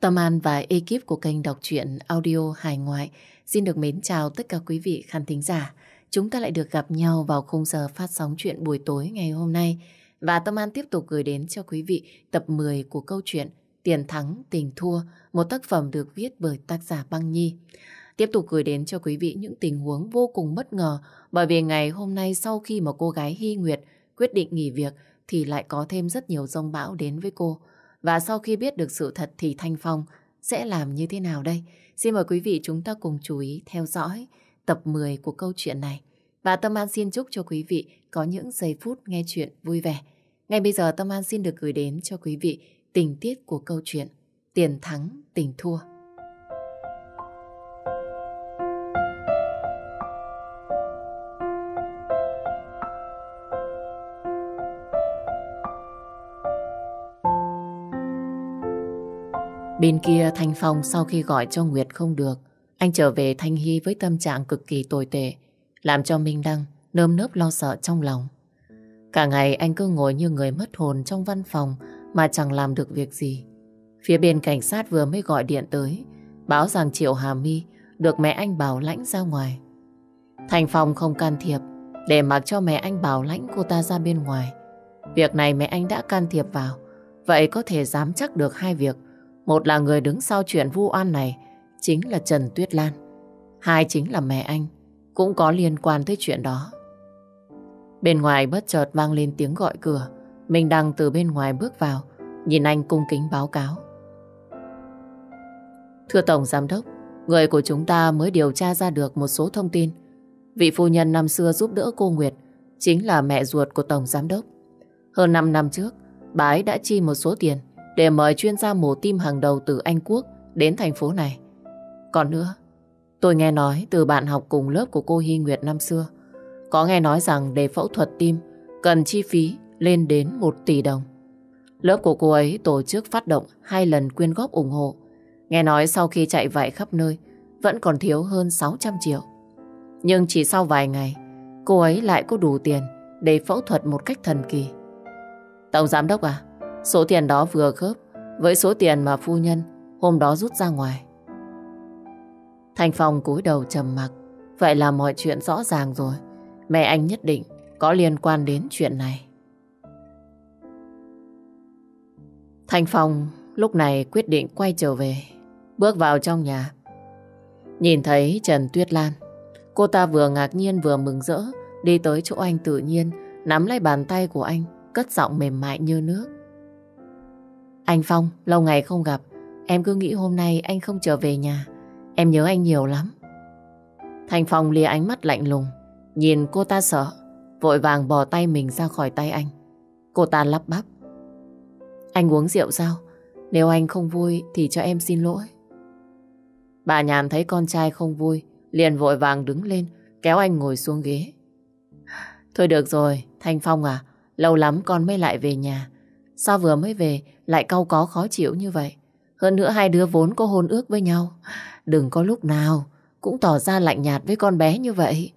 Tâm An và ekip của kênh đọc truyện audio hải ngoại xin được mến chào tất cả quý vị khán thính giả. Chúng ta lại được gặp nhau vào khung giờ phát sóng chuyện buổi tối ngày hôm nay. Và Tâm An tiếp tục gửi đến cho quý vị tập 10 của câu chuyện Tiền Thắng Tình Thua, một tác phẩm được viết bởi tác giả Băng Nhi. Tiếp tục gửi đến cho quý vị những tình huống vô cùng bất ngờ bởi vì ngày hôm nay sau khi mà cô gái Hy Nguyệt quyết định nghỉ việc thì lại có thêm rất nhiều rông bão đến với cô. Và sau khi biết được sự thật thì Thanh Phong sẽ làm như thế nào đây? Xin mời quý vị chúng ta cùng chú ý theo dõi tập 10 của câu chuyện này. Và Tâm An xin chúc cho quý vị có những giây phút nghe chuyện vui vẻ. Ngay bây giờ Tâm An xin được gửi đến cho quý vị tình tiết của câu chuyện Tiền thắng, tình thua. Bên kia Thanh Phong sau khi gọi cho Nguyệt không được, anh trở về Thanh Hy với tâm trạng cực kỳ tồi tệ, làm cho Minh Đăng nơm nớp lo sợ trong lòng. Cả ngày anh cứ ngồi như người mất hồn trong văn phòng mà chẳng làm được việc gì. Phía bên cảnh sát vừa mới gọi điện tới, báo rằng Triệu Hà My được mẹ anh bảo lãnh ra ngoài. Thành Phong không can thiệp để mặc cho mẹ anh bảo lãnh cô ta ra bên ngoài. Việc này mẹ anh đã can thiệp vào, vậy có thể dám chắc được hai việc – một là người đứng sau chuyện vu oan này chính là Trần Tuyết Lan. Hai chính là mẹ anh cũng có liên quan tới chuyện đó. Bên ngoài bất chợt vang lên tiếng gọi cửa. Mình đang từ bên ngoài bước vào, nhìn anh cung kính báo cáo. Thưa Tổng Giám đốc, người của chúng ta mới điều tra ra được một số thông tin. Vị phu nhân năm xưa giúp đỡ cô Nguyệt chính là mẹ ruột của Tổng Giám đốc. Hơn 5 năm trước, bà ấy đã chi một số tiền để mời chuyên gia mổ tim hàng đầu từ Anh Quốc đến thành phố này. Còn nữa, tôi nghe nói từ bạn học cùng lớp của cô Hy Nguyệt năm xưa, có nghe nói rằng để phẫu thuật tim cần chi phí lên đến 1 tỷ đồng. Lớp của cô ấy tổ chức phát động hai lần quyên góp ủng hộ. Nghe nói sau khi chạy vạy khắp nơi, vẫn còn thiếu hơn 600 triệu. Nhưng chỉ sau vài ngày, cô ấy lại có đủ tiền để phẫu thuật một cách thần kỳ. Tổng giám đốc à, Số tiền đó vừa khớp với số tiền mà phu nhân hôm đó rút ra ngoài. Thành Phong cúi đầu trầm mặc. Vậy là mọi chuyện rõ ràng rồi. Mẹ anh nhất định có liên quan đến chuyện này. Thành Phong lúc này quyết định quay trở về. Bước vào trong nhà. Nhìn thấy Trần Tuyết Lan. Cô ta vừa ngạc nhiên vừa mừng rỡ. Đi tới chỗ anh tự nhiên. Nắm lấy bàn tay của anh. Cất giọng mềm mại như nước. Anh Phong, lâu ngày không gặp. Em cứ nghĩ hôm nay anh không trở về nhà. Em nhớ anh nhiều lắm. Thành Phong lìa ánh mắt lạnh lùng. Nhìn cô ta sợ, vội vàng bỏ tay mình ra khỏi tay anh. Cô ta lắp bắp. Anh uống rượu sao? Nếu anh không vui thì cho em xin lỗi. Bà nhàn thấy con trai không vui, liền vội vàng đứng lên, kéo anh ngồi xuống ghế. Thôi được rồi, Thanh Phong à, lâu lắm con mới lại về nhà. Sao vừa mới về lại cau có khó chịu như vậy? Hơn nữa hai đứa vốn có hôn ước với nhau. Đừng có lúc nào cũng tỏ ra lạnh nhạt với con bé như vậy.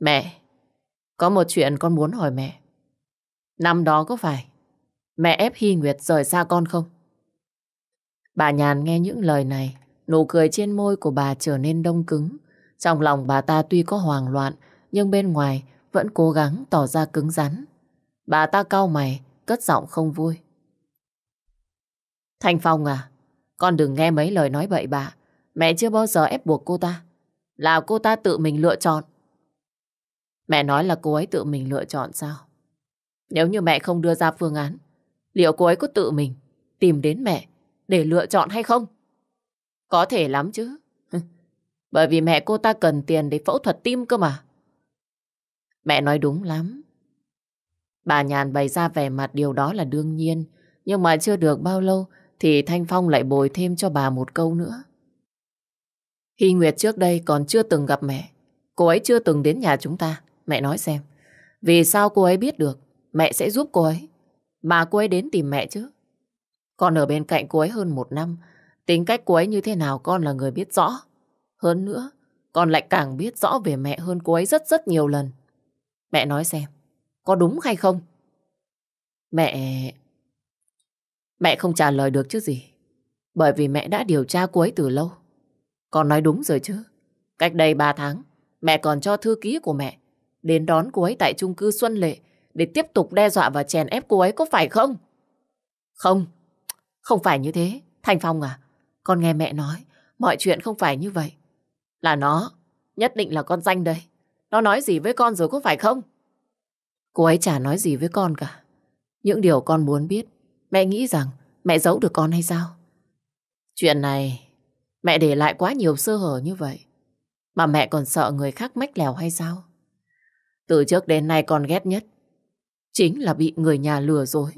Mẹ, có một chuyện con muốn hỏi mẹ. Năm đó có phải mẹ ép Hy Nguyệt rời xa con không? Bà Nhàn nghe những lời này, nụ cười trên môi của bà trở nên đông cứng. Trong lòng bà ta tuy có hoảng loạn, nhưng bên ngoài vẫn cố gắng tỏ ra cứng rắn. Bà ta cau mày, cất giọng không vui. Thành Phong à, con đừng nghe mấy lời nói bậy bạ. Mẹ chưa bao giờ ép buộc cô ta. Là cô ta tự mình lựa chọn. Mẹ nói là cô ấy tự mình lựa chọn sao? Nếu như mẹ không đưa ra phương án, liệu cô ấy có tự mình tìm đến mẹ để lựa chọn hay không? Có thể lắm chứ. Bởi vì mẹ cô ta cần tiền để phẫu thuật tim cơ mà. Mẹ nói đúng lắm. Bà Nhàn bày ra vẻ mặt điều đó là đương nhiên, nhưng mà chưa được bao lâu thì Thanh Phong lại bồi thêm cho bà một câu nữa. Hy Nguyệt trước đây còn chưa từng gặp mẹ, cô ấy chưa từng đến nhà chúng ta. Mẹ nói xem, vì sao cô ấy biết được, mẹ sẽ giúp cô ấy. Mà cô ấy đến tìm mẹ chứ. Con ở bên cạnh cô ấy hơn một năm, tính cách cô ấy như thế nào con là người biết rõ. Hơn nữa, con lại càng biết rõ về mẹ hơn cô ấy rất rất nhiều lần. Mẹ nói xem, có đúng hay không? Mẹ... Mẹ không trả lời được chứ gì. Bởi vì mẹ đã điều tra cô ấy từ lâu. Con nói đúng rồi chứ. Cách đây 3 tháng, mẹ còn cho thư ký của mẹ đến đón cô ấy tại chung cư Xuân Lệ để tiếp tục đe dọa và chèn ép cô ấy có phải không? Không, không phải như thế. Thành Phong à, con nghe mẹ nói mọi chuyện không phải như vậy. Là nó, nhất định là con danh đây. Nó nói gì với con rồi có phải không? Cô ấy chả nói gì với con cả. Những điều con muốn biết, mẹ nghĩ rằng mẹ giấu được con hay sao? Chuyện này, mẹ để lại quá nhiều sơ hở như vậy. Mà mẹ còn sợ người khác mách lèo hay sao? Từ trước đến nay con ghét nhất. Chính là bị người nhà lừa dối.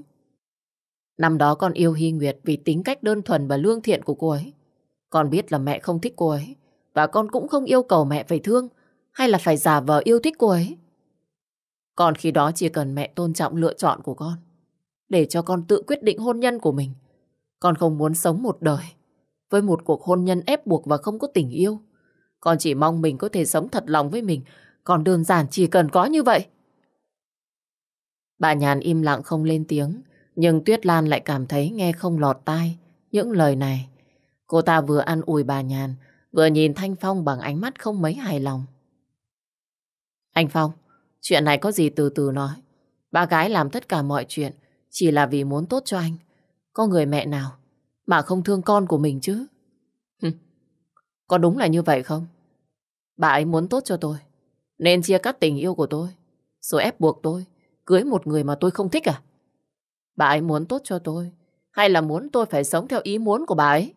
Năm đó con yêu Hy Nguyệt vì tính cách đơn thuần và lương thiện của cô ấy. Con biết là mẹ không thích cô ấy. Và con cũng không yêu cầu mẹ phải thương hay là phải giả vờ yêu thích cô ấy. Còn khi đó chỉ cần mẹ tôn trọng lựa chọn của con. Để cho con tự quyết định hôn nhân của mình. Con không muốn sống một đời với một cuộc hôn nhân ép buộc và không có tình yêu. Con chỉ mong mình có thể sống thật lòng với mình. Còn đơn giản chỉ cần có như vậy. Bà Nhàn im lặng không lên tiếng. Nhưng Tuyết Lan lại cảm thấy nghe không lọt tai những lời này. Cô ta vừa ăn ủi bà Nhàn, vừa nhìn Thanh Phong bằng ánh mắt không mấy hài lòng. Anh Phong, Chuyện này có gì từ từ nói. Ba gái làm tất cả mọi chuyện chỉ là vì muốn tốt cho anh. Có người mẹ nào mà không thương con của mình chứ? có đúng là như vậy không? Bà ấy muốn tốt cho tôi. Nên chia cắt tình yêu của tôi. Rồi ép buộc tôi. Cưới một người mà tôi không thích à? Bà ấy muốn tốt cho tôi. Hay là muốn tôi phải sống theo ý muốn của bà ấy?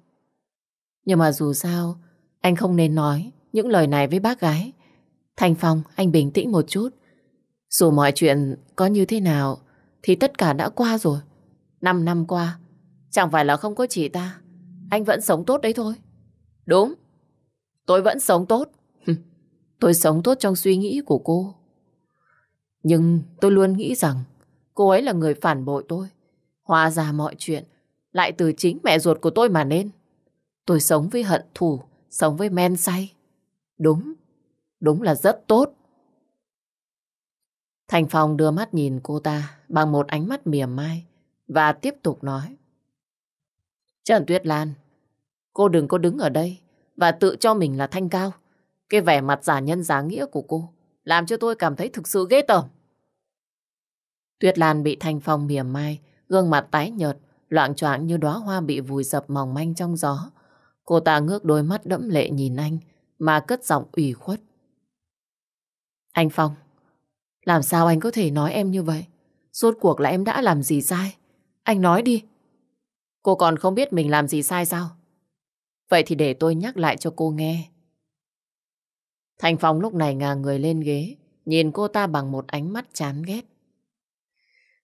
Nhưng mà dù sao, anh không nên nói những lời này với bác gái. Thành Phong, anh bình tĩnh một chút. Dù mọi chuyện có như thế nào thì tất cả đã qua rồi. Năm năm qua, chẳng phải là không có chị ta. Anh vẫn sống tốt đấy thôi. Đúng, tôi vẫn sống tốt. Tôi sống tốt trong suy nghĩ của cô. Nhưng tôi luôn nghĩ rằng cô ấy là người phản bội tôi. Hóa ra mọi chuyện lại từ chính mẹ ruột của tôi mà nên. Tôi sống với hận thù, sống với men say. Đúng, đúng là rất tốt. Thành Phong đưa mắt nhìn cô ta bằng một ánh mắt mỉa mai và tiếp tục nói. Trần Tuyết Lan, cô đừng có đứng ở đây và tự cho mình là thanh cao. Cái vẻ mặt giả nhân giả nghĩa của cô làm cho tôi cảm thấy thực sự ghê tởm. Tuyết Lan bị Thanh Phong mỉa mai, gương mặt tái nhợt, loạn choạng như đóa hoa bị vùi dập mỏng manh trong gió. Cô ta ngước đôi mắt đẫm lệ nhìn anh mà cất giọng ủy khuất. Anh Phong, làm sao anh có thể nói em như vậy? Rốt cuộc là em đã làm gì sai? Anh nói đi. Cô còn không biết mình làm gì sai sao? Vậy thì để tôi nhắc lại cho cô nghe. Thành Phong lúc này ngả người lên ghế, nhìn cô ta bằng một ánh mắt chán ghét.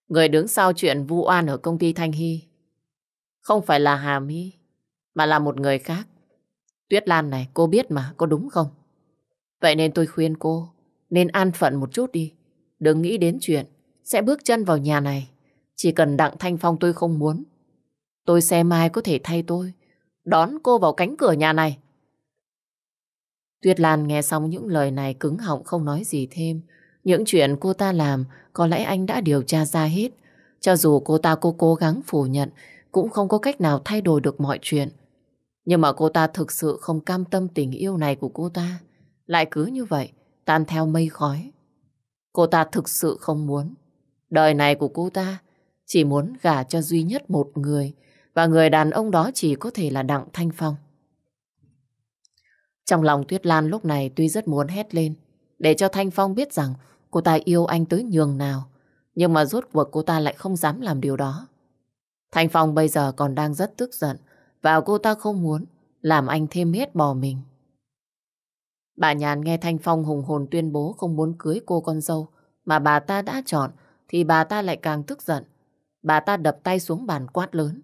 Người đứng sau chuyện vu oan ở công ty Thanh Hy không phải là Hà My mà là một người khác. Tuyết Lan này cô biết mà, có đúng không? Vậy nên tôi khuyên cô nên an phận một chút đi đừng nghĩ đến chuyện sẽ bước chân vào nhà này. Chỉ cần Đặng Thanh Phong tôi không muốn. Tôi xem mai có thể thay tôi. Đón cô vào cánh cửa nhà này. Tuyết Lan nghe xong những lời này cứng họng không nói gì thêm. Những chuyện cô ta làm có lẽ anh đã điều tra ra hết. Cho dù cô ta cô cố gắng phủ nhận cũng không có cách nào thay đổi được mọi chuyện. Nhưng mà cô ta thực sự không cam tâm tình yêu này của cô ta. Lại cứ như vậy, tan theo mây khói. Cô ta thực sự không muốn. Đời này của cô ta chỉ muốn gả cho duy nhất một người và người đàn ông đó chỉ có thể là Đặng Thanh Phong. Trong lòng Tuyết Lan lúc này tuy rất muốn hét lên để cho Thanh Phong biết rằng cô ta yêu anh tới nhường nào nhưng mà rốt cuộc cô ta lại không dám làm điều đó. Thanh Phong bây giờ còn đang rất tức giận và cô ta không muốn làm anh thêm hết bò mình. Bà Nhàn nghe Thanh Phong hùng hồn tuyên bố không muốn cưới cô con dâu mà bà ta đã chọn thì bà ta lại càng tức giận. Bà ta đập tay xuống bàn quát lớn.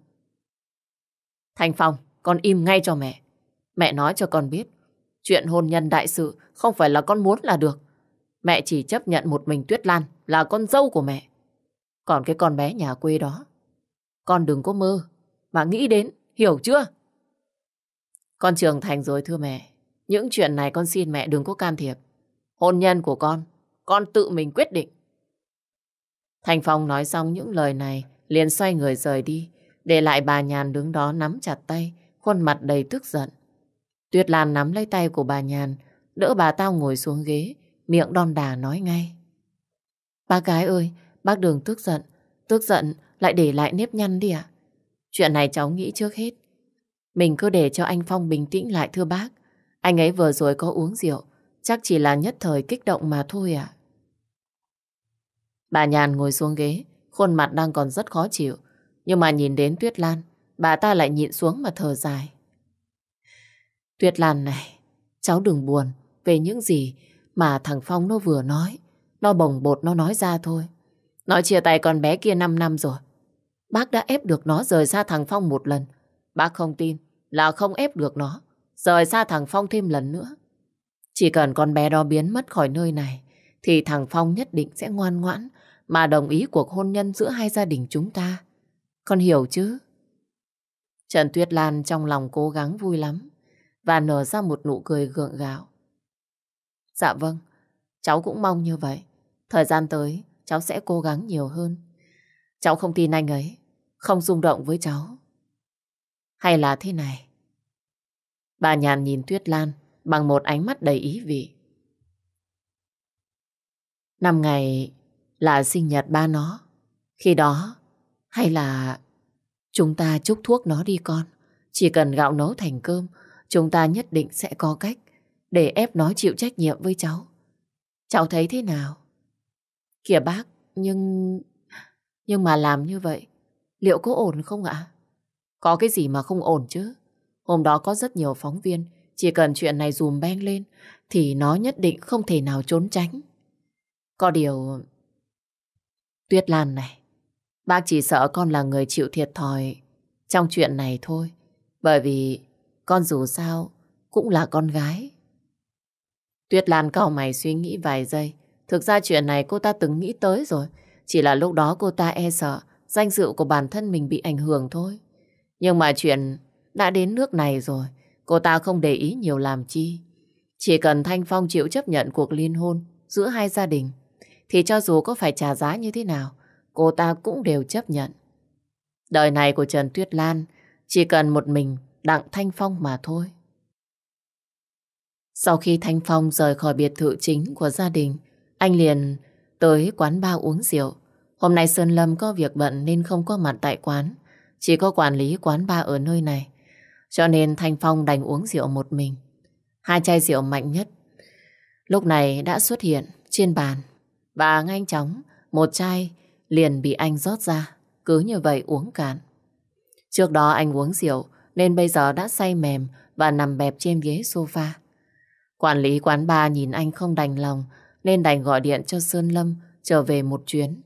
Thanh Phong, con im ngay cho mẹ. Mẹ nói cho con biết, chuyện hôn nhân đại sự không phải là con muốn là được. Mẹ chỉ chấp nhận một mình Tuyết Lan là con dâu của mẹ. Còn cái con bé nhà quê đó, con đừng có mơ, mà nghĩ đến, hiểu chưa? Con trưởng thành rồi thưa mẹ, những chuyện này con xin mẹ đừng có can thiệp. Hôn nhân của con, con tự mình quyết định. Thành Phong nói xong những lời này, liền xoay người rời đi, để lại bà Nhàn đứng đó nắm chặt tay, khuôn mặt đầy tức giận. Tuyết Lan nắm lấy tay của bà Nhàn, đỡ bà tao ngồi xuống ghế, miệng đon đà nói ngay. Bác gái ơi, bác đường tức giận, tức giận lại để lại nếp nhăn đi ạ. Chuyện này cháu nghĩ trước hết. Mình cứ để cho anh Phong bình tĩnh lại thưa bác. Anh ấy vừa rồi có uống rượu, chắc chỉ là nhất thời kích động mà thôi ạ. À. Bà Nhàn ngồi xuống ghế, khuôn mặt đang còn rất khó chịu. Nhưng mà nhìn đến Tuyết Lan, bà ta lại nhịn xuống mà thở dài. Tuyết Lan này, cháu đừng buồn về những gì mà thằng Phong nó vừa nói. Nó bồng bột nó nói ra thôi. Nó chia tay con bé kia 5 năm rồi. Bác đã ép được nó rời xa thằng Phong một lần. Bác không tin là không ép được nó rời xa thằng Phong thêm lần nữa. Chỉ cần con bé đó biến mất khỏi nơi này, thì thằng Phong nhất định sẽ ngoan ngoãn mà đồng ý cuộc hôn nhân giữa hai gia đình chúng ta. Con hiểu chứ? Trần Tuyết Lan trong lòng cố gắng vui lắm và nở ra một nụ cười gượng gạo. Dạ vâng, cháu cũng mong như vậy. Thời gian tới, cháu sẽ cố gắng nhiều hơn. Cháu không tin anh ấy, không rung động với cháu. Hay là thế này, Bà nhàn nhìn Tuyết Lan bằng một ánh mắt đầy ý vị. Năm ngày là sinh nhật ba nó. Khi đó, hay là chúng ta chúc thuốc nó đi con. Chỉ cần gạo nấu thành cơm, chúng ta nhất định sẽ có cách để ép nó chịu trách nhiệm với cháu. Cháu thấy thế nào? Kìa bác, nhưng... Nhưng mà làm như vậy, liệu có ổn không ạ? Có cái gì mà không ổn chứ? Hôm đó có rất nhiều phóng viên, chỉ cần chuyện này dùm beng lên thì nó nhất định không thể nào trốn tránh. Có điều... Tuyết Lan này, bác chỉ sợ con là người chịu thiệt thòi trong chuyện này thôi. Bởi vì con dù sao cũng là con gái. Tuyết Lan cau mày suy nghĩ vài giây. Thực ra chuyện này cô ta từng nghĩ tới rồi. Chỉ là lúc đó cô ta e sợ danh dự của bản thân mình bị ảnh hưởng thôi. Nhưng mà chuyện đã đến nước này rồi, cô ta không để ý nhiều làm chi. Chỉ cần Thanh Phong chịu chấp nhận cuộc liên hôn giữa hai gia đình, thì cho dù có phải trả giá như thế nào, cô ta cũng đều chấp nhận. Đời này của Trần Tuyết Lan chỉ cần một mình Đặng Thanh Phong mà thôi. Sau khi Thanh Phong rời khỏi biệt thự chính của gia đình, anh liền tới quán bar uống rượu. Hôm nay Sơn Lâm có việc bận nên không có mặt tại quán, chỉ có quản lý quán bar ở nơi này. Cho nên Thanh Phong đành uống rượu một mình. Hai chai rượu mạnh nhất lúc này đã xuất hiện trên bàn và nhanh chóng một chai liền bị anh rót ra, cứ như vậy uống cạn. Trước đó anh uống rượu nên bây giờ đã say mềm và nằm bẹp trên ghế sofa. Quản lý quán bar nhìn anh không đành lòng nên đành gọi điện cho Sơn Lâm trở về một chuyến.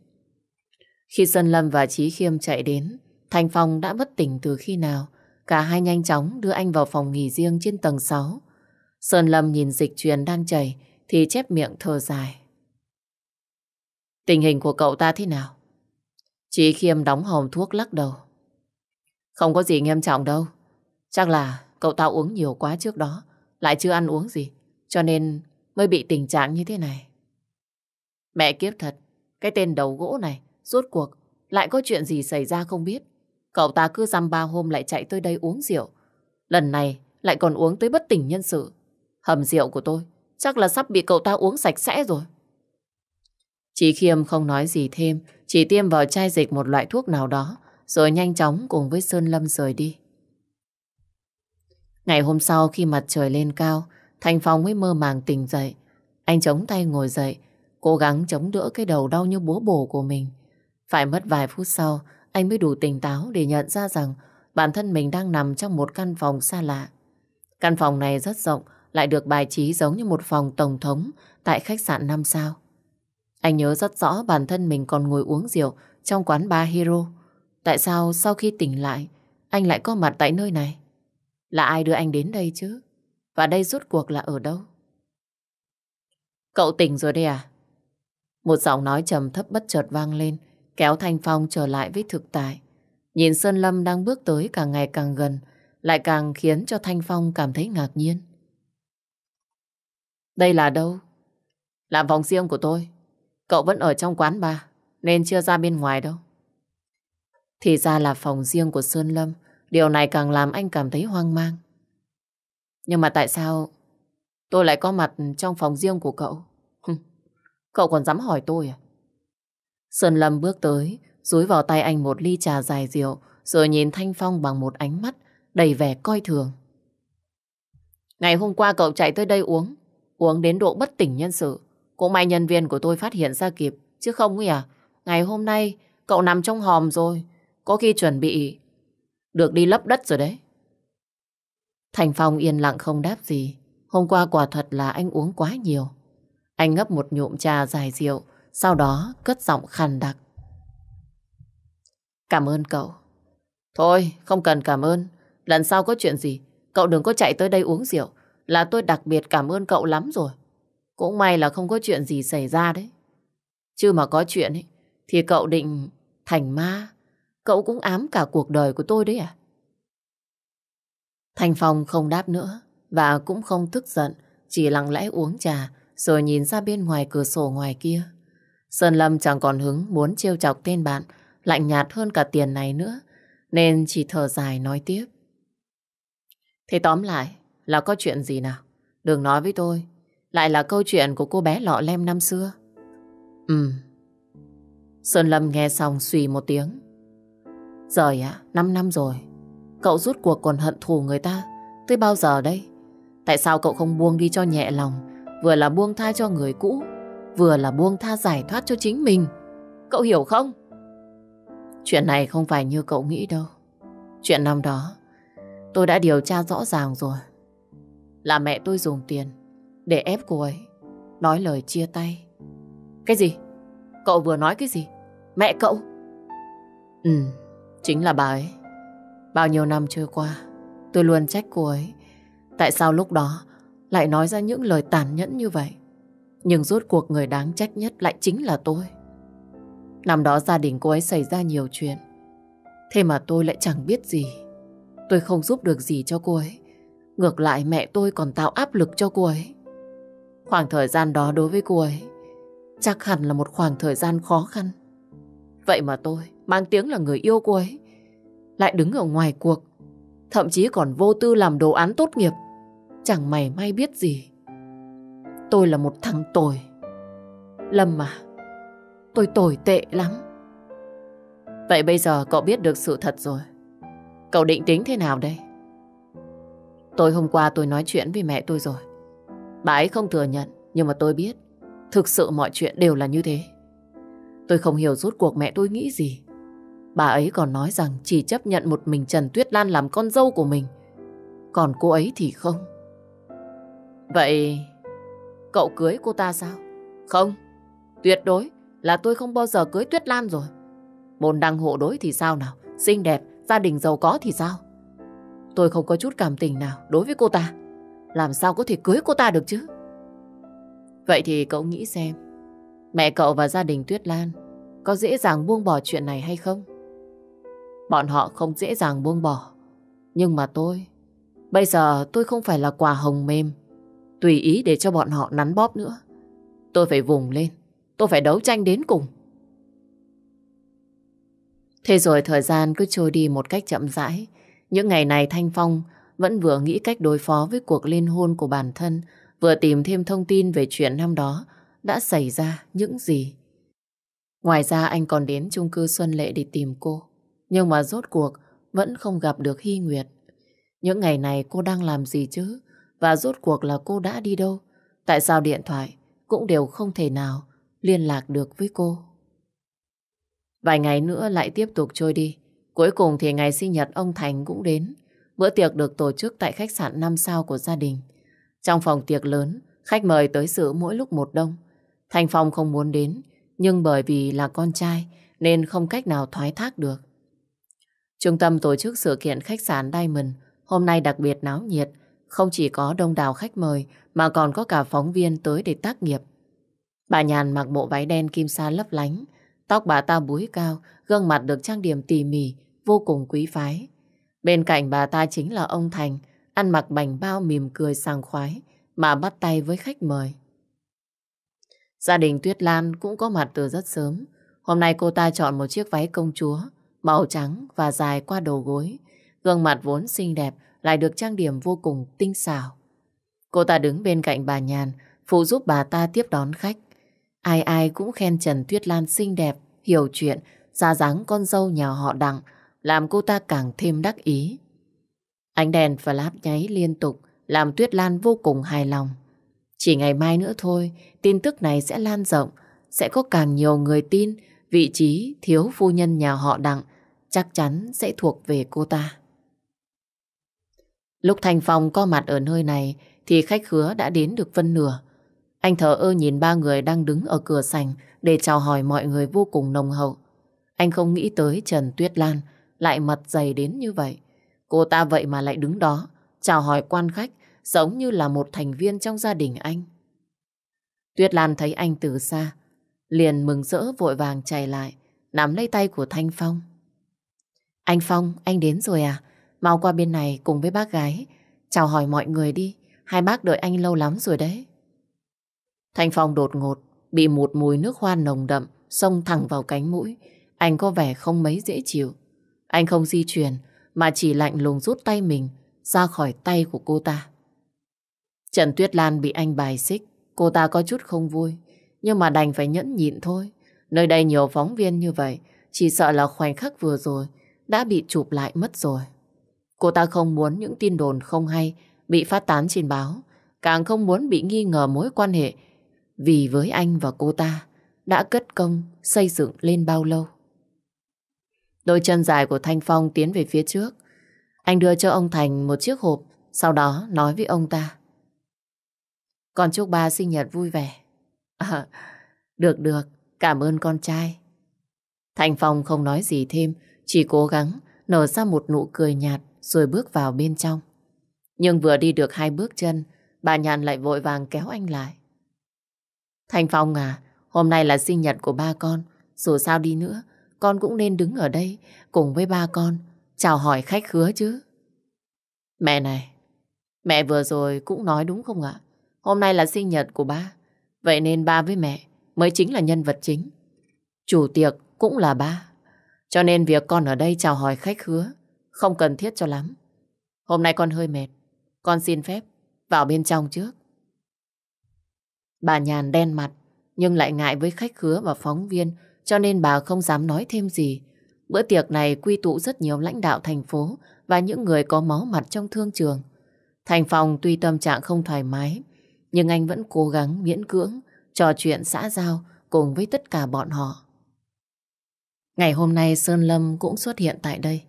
Khi Sơn Lâm và Trí Khiêm chạy đến, thanh Phong đã bất tỉnh từ khi nào Cả hai nhanh chóng đưa anh vào phòng nghỉ riêng trên tầng 6. Sơn Lâm nhìn dịch truyền đang chảy thì chép miệng thở dài. Tình hình của cậu ta thế nào? Chí Khiêm đóng hòm thuốc lắc đầu. Không có gì nghiêm trọng đâu. Chắc là cậu ta uống nhiều quá trước đó, lại chưa ăn uống gì, cho nên mới bị tình trạng như thế này. Mẹ kiếp thật, cái tên đầu gỗ này, rốt cuộc, lại có chuyện gì xảy ra không biết. Cậu ta cứ dăm ba hôm lại chạy tới đây uống rượu. Lần này lại còn uống tới bất tỉnh nhân sự. Hầm rượu của tôi chắc là sắp bị cậu ta uống sạch sẽ rồi. Chị Khiêm không nói gì thêm, chỉ tiêm vào chai dịch một loại thuốc nào đó, rồi nhanh chóng cùng với Sơn Lâm rời đi. Ngày hôm sau khi mặt trời lên cao, thanh Phong mới mơ màng tỉnh dậy. Anh chống tay ngồi dậy, cố gắng chống đỡ cái đầu đau như búa bổ của mình. Phải mất vài phút sau, anh mới đủ tỉnh táo để nhận ra rằng bản thân mình đang nằm trong một căn phòng xa lạ. Căn phòng này rất rộng, lại được bài trí giống như một phòng tổng thống tại khách sạn 5 sao. Anh nhớ rất rõ bản thân mình còn ngồi uống rượu trong quán bar Hero. Tại sao sau khi tỉnh lại, anh lại có mặt tại nơi này? Là ai đưa anh đến đây chứ? Và đây rốt cuộc là ở đâu? Cậu tỉnh rồi đây à? Một giọng nói trầm thấp bất chợt vang lên, kéo Thanh Phong trở lại với thực tại. Nhìn Sơn Lâm đang bước tới càng ngày càng gần, lại càng khiến cho Thanh Phong cảm thấy ngạc nhiên. Đây là đâu? là phòng riêng của tôi. Cậu vẫn ở trong quán bar, nên chưa ra bên ngoài đâu. Thì ra là phòng riêng của Sơn Lâm, điều này càng làm anh cảm thấy hoang mang. Nhưng mà tại sao tôi lại có mặt trong phòng riêng của cậu? Cậu còn dám hỏi tôi à? Sơn Lâm bước tới, dúi vào tay anh một ly trà dài rượu, rồi nhìn Thanh Phong bằng một ánh mắt đầy vẻ coi thường. Ngày hôm qua cậu chạy tới đây uống, uống đến độ bất tỉnh nhân sự. Cũng may nhân viên của tôi phát hiện ra kịp, chứ không ấy à. Ngày hôm nay, cậu nằm trong hòm rồi, có khi chuẩn bị được đi lấp đất rồi đấy. Thành Phong yên lặng không đáp gì. Hôm qua quả thật là anh uống quá nhiều. Anh ngấp một nhụm trà dài rượu, sau đó cất giọng khàn đặc. Cảm ơn cậu. Thôi, không cần cảm ơn. Lần sau có chuyện gì, cậu đừng có chạy tới đây uống rượu. Là tôi đặc biệt cảm ơn cậu lắm rồi. Cũng may là không có chuyện gì xảy ra đấy. Chứ mà có chuyện ấy, thì cậu định thành ma. Cậu cũng ám cả cuộc đời của tôi đấy à? Thành Phong không đáp nữa và cũng không tức giận, chỉ lặng lẽ uống trà rồi nhìn ra bên ngoài cửa sổ ngoài kia. Sơn Lâm chẳng còn hứng muốn chiêu chọc tên bạn, lạnh nhạt hơn cả tiền này nữa, nên chỉ thở dài nói tiếp. Thế tóm lại là có chuyện gì nào? Đừng nói với tôi, lại là câu chuyện của cô bé lọ lem năm xưa. Ừ. Sơn Lâm nghe xong suy một tiếng. Giời ạ, à, 5 năm rồi. Cậu rút cuộc còn hận thù người ta. Tới bao giờ đây? Tại sao cậu không buông đi cho nhẹ lòng? Vừa là buông tha cho người cũ, vừa là buông tha giải thoát cho chính mình. Cậu hiểu không? Chuyện này không phải như cậu nghĩ đâu. Chuyện năm đó, tôi đã điều tra rõ ràng rồi. Là mẹ tôi dùng tiền để ép cô ấy nói lời chia tay. Cái gì? Cậu vừa nói cái gì? Mẹ cậu? Ừ, chính là bà ấy. Bao nhiêu năm trôi qua, tôi luôn trách cô ấy. Tại sao lúc đó lại nói ra những lời tàn nhẫn như vậy? Nhưng rốt cuộc người đáng trách nhất lại chính là tôi. Năm đó gia đình cô ấy xảy ra nhiều chuyện. Thế mà tôi lại chẳng biết gì. Tôi không giúp được gì cho cô ấy. Ngược lại mẹ tôi còn tạo áp lực cho cô ấy. Khoảng thời gian đó đối với cô ấy chắc hẳn là một khoảng thời gian khó khăn. Vậy mà tôi, mang tiếng là người yêu cô ấy, lại đứng ở ngoài cuộc, thậm chí còn vô tư làm đồ án tốt nghiệp. Chẳng mày may biết gì Tôi là một thằng tồi. Lâm à, tôi tồi tệ lắm. Vậy bây giờ cậu biết được sự thật rồi. Cậu định tính thế nào đây? Tôi hôm qua tôi nói chuyện với mẹ tôi rồi. Bà ấy không thừa nhận, nhưng mà tôi biết. Thực sự mọi chuyện đều là như thế. Tôi không hiểu rốt cuộc mẹ tôi nghĩ gì. Bà ấy còn nói rằng chỉ chấp nhận một mình Trần Tuyết Lan làm con dâu của mình. Còn cô ấy thì không. Vậy cậu cưới cô ta sao? Không, tuyệt đối là tôi không bao giờ cưới Tuyết Lan rồi. Môn đăng hộ đối thì sao nào? Xinh đẹp, gia đình giàu có thì sao? Tôi không có chút cảm tình nào đối với cô ta. Làm sao có thể cưới cô ta được chứ? Vậy thì cậu nghĩ xem, mẹ cậu và gia đình Tuyết Lan có dễ dàng buông bỏ chuyện này hay không? Bọn họ không dễ dàng buông bỏ. Nhưng mà tôi, bây giờ tôi không phải là quả hồng mềm tùy ý để cho bọn họ nắn bóp nữa. Tôi phải vùng lên, tôi phải đấu tranh đến cùng. Thế rồi thời gian cứ trôi đi một cách chậm rãi. Những ngày này Thanh Phong vẫn vừa nghĩ cách đối phó với cuộc liên hôn của bản thân, vừa tìm thêm thông tin về chuyện năm đó đã xảy ra những gì. Ngoài ra anh còn đến chung cư Xuân Lệ để tìm cô, nhưng mà rốt cuộc vẫn không gặp được Hy Nguyệt. Những ngày này cô đang làm gì chứ? Và rốt cuộc là cô đã đi đâu? Tại sao điện thoại cũng đều không thể nào liên lạc được với cô? Vài ngày nữa lại tiếp tục trôi đi. Cuối cùng thì ngày sinh nhật ông Thành cũng đến. Bữa tiệc được tổ chức tại khách sạn 5 sao của gia đình. Trong phòng tiệc lớn, khách mời tới sự mỗi lúc một đông. Thành Phong không muốn đến, nhưng bởi vì là con trai nên không cách nào thoái thác được. Trung tâm tổ chức sự kiện khách sạn Diamond hôm nay đặc biệt náo nhiệt không chỉ có đông đảo khách mời mà còn có cả phóng viên tới để tác nghiệp. Bà Nhàn mặc bộ váy đen kim sa lấp lánh, tóc bà ta búi cao, gương mặt được trang điểm tỉ mỉ, vô cùng quý phái. Bên cạnh bà ta chính là ông Thành, ăn mặc bảnh bao mỉm cười sàng khoái mà bắt tay với khách mời. Gia đình Tuyết Lan cũng có mặt từ rất sớm. Hôm nay cô ta chọn một chiếc váy công chúa, màu trắng và dài qua đầu gối. Gương mặt vốn xinh đẹp lại được trang điểm vô cùng tinh xảo. Cô ta đứng bên cạnh bà Nhàn, phụ giúp bà ta tiếp đón khách. Ai ai cũng khen Trần Tuyết Lan xinh đẹp, hiểu chuyện, ra dáng con dâu nhà họ đặng, làm cô ta càng thêm đắc ý. Ánh đèn và láp nháy liên tục, làm Tuyết Lan vô cùng hài lòng. Chỉ ngày mai nữa thôi, tin tức này sẽ lan rộng, sẽ có càng nhiều người tin vị trí thiếu phu nhân nhà họ đặng chắc chắn sẽ thuộc về cô ta. Lúc Thành Phong có mặt ở nơi này thì khách khứa đã đến được phân nửa. Anh thở ơ nhìn ba người đang đứng ở cửa sành để chào hỏi mọi người vô cùng nồng hậu. Anh không nghĩ tới Trần Tuyết Lan lại mặt dày đến như vậy. Cô ta vậy mà lại đứng đó, chào hỏi quan khách giống như là một thành viên trong gia đình anh. Tuyết Lan thấy anh từ xa, liền mừng rỡ vội vàng chạy lại, nắm lấy tay của Thanh Phong. Anh Phong, anh đến rồi à? Mau qua bên này cùng với bác gái. Chào hỏi mọi người đi. Hai bác đợi anh lâu lắm rồi đấy. Thanh Phong đột ngột, bị một mùi nước hoa nồng đậm, xông thẳng vào cánh mũi. Anh có vẻ không mấy dễ chịu. Anh không di chuyển, mà chỉ lạnh lùng rút tay mình ra khỏi tay của cô ta. Trần Tuyết Lan bị anh bài xích, cô ta có chút không vui, nhưng mà đành phải nhẫn nhịn thôi. Nơi đây nhiều phóng viên như vậy, chỉ sợ là khoảnh khắc vừa rồi đã bị chụp lại mất rồi. Cô ta không muốn những tin đồn không hay bị phát tán trên báo, càng không muốn bị nghi ngờ mối quan hệ vì với anh và cô ta đã cất công xây dựng lên bao lâu. Đôi chân dài của Thanh Phong tiến về phía trước. Anh đưa cho ông Thành một chiếc hộp, sau đó nói với ông ta. Con chúc ba sinh nhật vui vẻ. À, được được, cảm ơn con trai. Thành Phong không nói gì thêm, chỉ cố gắng nở ra một nụ cười nhạt rồi bước vào bên trong. Nhưng vừa đi được hai bước chân, bà Nhàn lại vội vàng kéo anh lại. Thành Phong à, hôm nay là sinh nhật của ba con, dù sao đi nữa, con cũng nên đứng ở đây cùng với ba con, chào hỏi khách khứa chứ. Mẹ này, mẹ vừa rồi cũng nói đúng không ạ? Hôm nay là sinh nhật của ba, vậy nên ba với mẹ mới chính là nhân vật chính. Chủ tiệc cũng là ba, cho nên việc con ở đây chào hỏi khách khứa không cần thiết cho lắm. Hôm nay con hơi mệt. Con xin phép vào bên trong trước. Bà nhàn đen mặt, nhưng lại ngại với khách khứa và phóng viên, cho nên bà không dám nói thêm gì. Bữa tiệc này quy tụ rất nhiều lãnh đạo thành phố và những người có máu mặt trong thương trường. Thành phòng tuy tâm trạng không thoải mái, nhưng anh vẫn cố gắng miễn cưỡng, trò chuyện xã giao cùng với tất cả bọn họ. Ngày hôm nay Sơn Lâm cũng xuất hiện tại đây.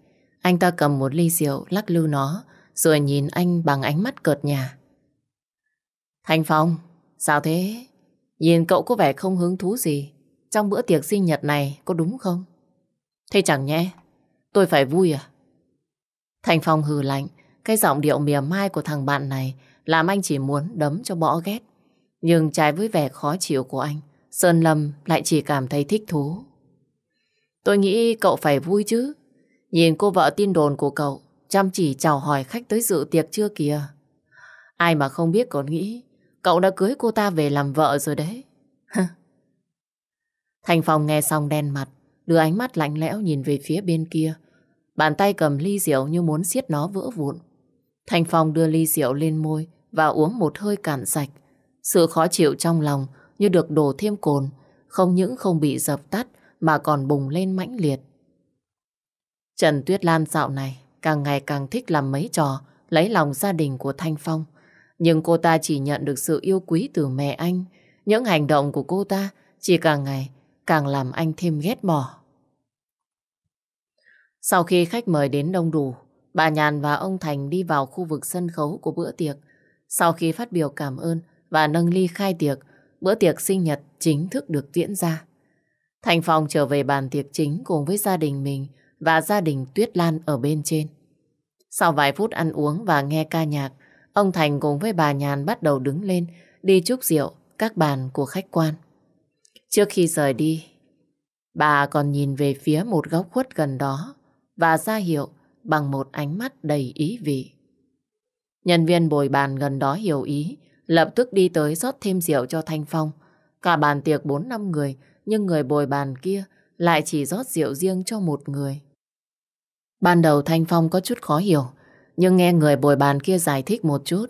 Anh ta cầm một ly rượu lắc lư nó rồi nhìn anh bằng ánh mắt cợt nhà. Thành Phong, sao thế? Nhìn cậu có vẻ không hứng thú gì trong bữa tiệc sinh nhật này có đúng không? Thế chẳng nhẽ tôi phải vui à? Thành Phong hừ lạnh, cái giọng điệu mỉa mai của thằng bạn này làm anh chỉ muốn đấm cho bỏ ghét. Nhưng trái với vẻ khó chịu của anh, Sơn Lâm lại chỉ cảm thấy thích thú. Tôi nghĩ cậu phải vui chứ. Nhìn cô vợ tin đồn của cậu, chăm chỉ chào hỏi khách tới dự tiệc chưa kìa. Ai mà không biết còn nghĩ, cậu đã cưới cô ta về làm vợ rồi đấy. Thành Phong nghe xong đen mặt, đưa ánh mắt lạnh lẽo nhìn về phía bên kia. Bàn tay cầm ly rượu như muốn xiết nó vỡ vụn. Thành Phong đưa ly rượu lên môi và uống một hơi cạn sạch. Sự khó chịu trong lòng như được đổ thêm cồn, không những không bị dập tắt mà còn bùng lên mãnh liệt. Trần Tuyết Lan dạo này càng ngày càng thích làm mấy trò lấy lòng gia đình của Thanh Phong. Nhưng cô ta chỉ nhận được sự yêu quý từ mẹ anh. Những hành động của cô ta chỉ càng ngày càng làm anh thêm ghét bỏ. Sau khi khách mời đến đông đủ, bà Nhàn và ông Thành đi vào khu vực sân khấu của bữa tiệc. Sau khi phát biểu cảm ơn và nâng ly khai tiệc, bữa tiệc sinh nhật chính thức được diễn ra. Thành Phong trở về bàn tiệc chính cùng với gia đình mình và gia đình Tuyết Lan ở bên trên. Sau vài phút ăn uống và nghe ca nhạc, ông Thành cùng với bà Nhàn bắt đầu đứng lên đi chúc rượu các bàn của khách quan. Trước khi rời đi, bà còn nhìn về phía một góc khuất gần đó và ra hiệu bằng một ánh mắt đầy ý vị. Nhân viên bồi bàn gần đó hiểu ý, lập tức đi tới rót thêm rượu cho Thanh Phong. Cả bàn tiệc 4 năm người, nhưng người bồi bàn kia lại chỉ rót rượu riêng cho một người. Ban đầu Thanh Phong có chút khó hiểu, nhưng nghe người bồi bàn kia giải thích một chút,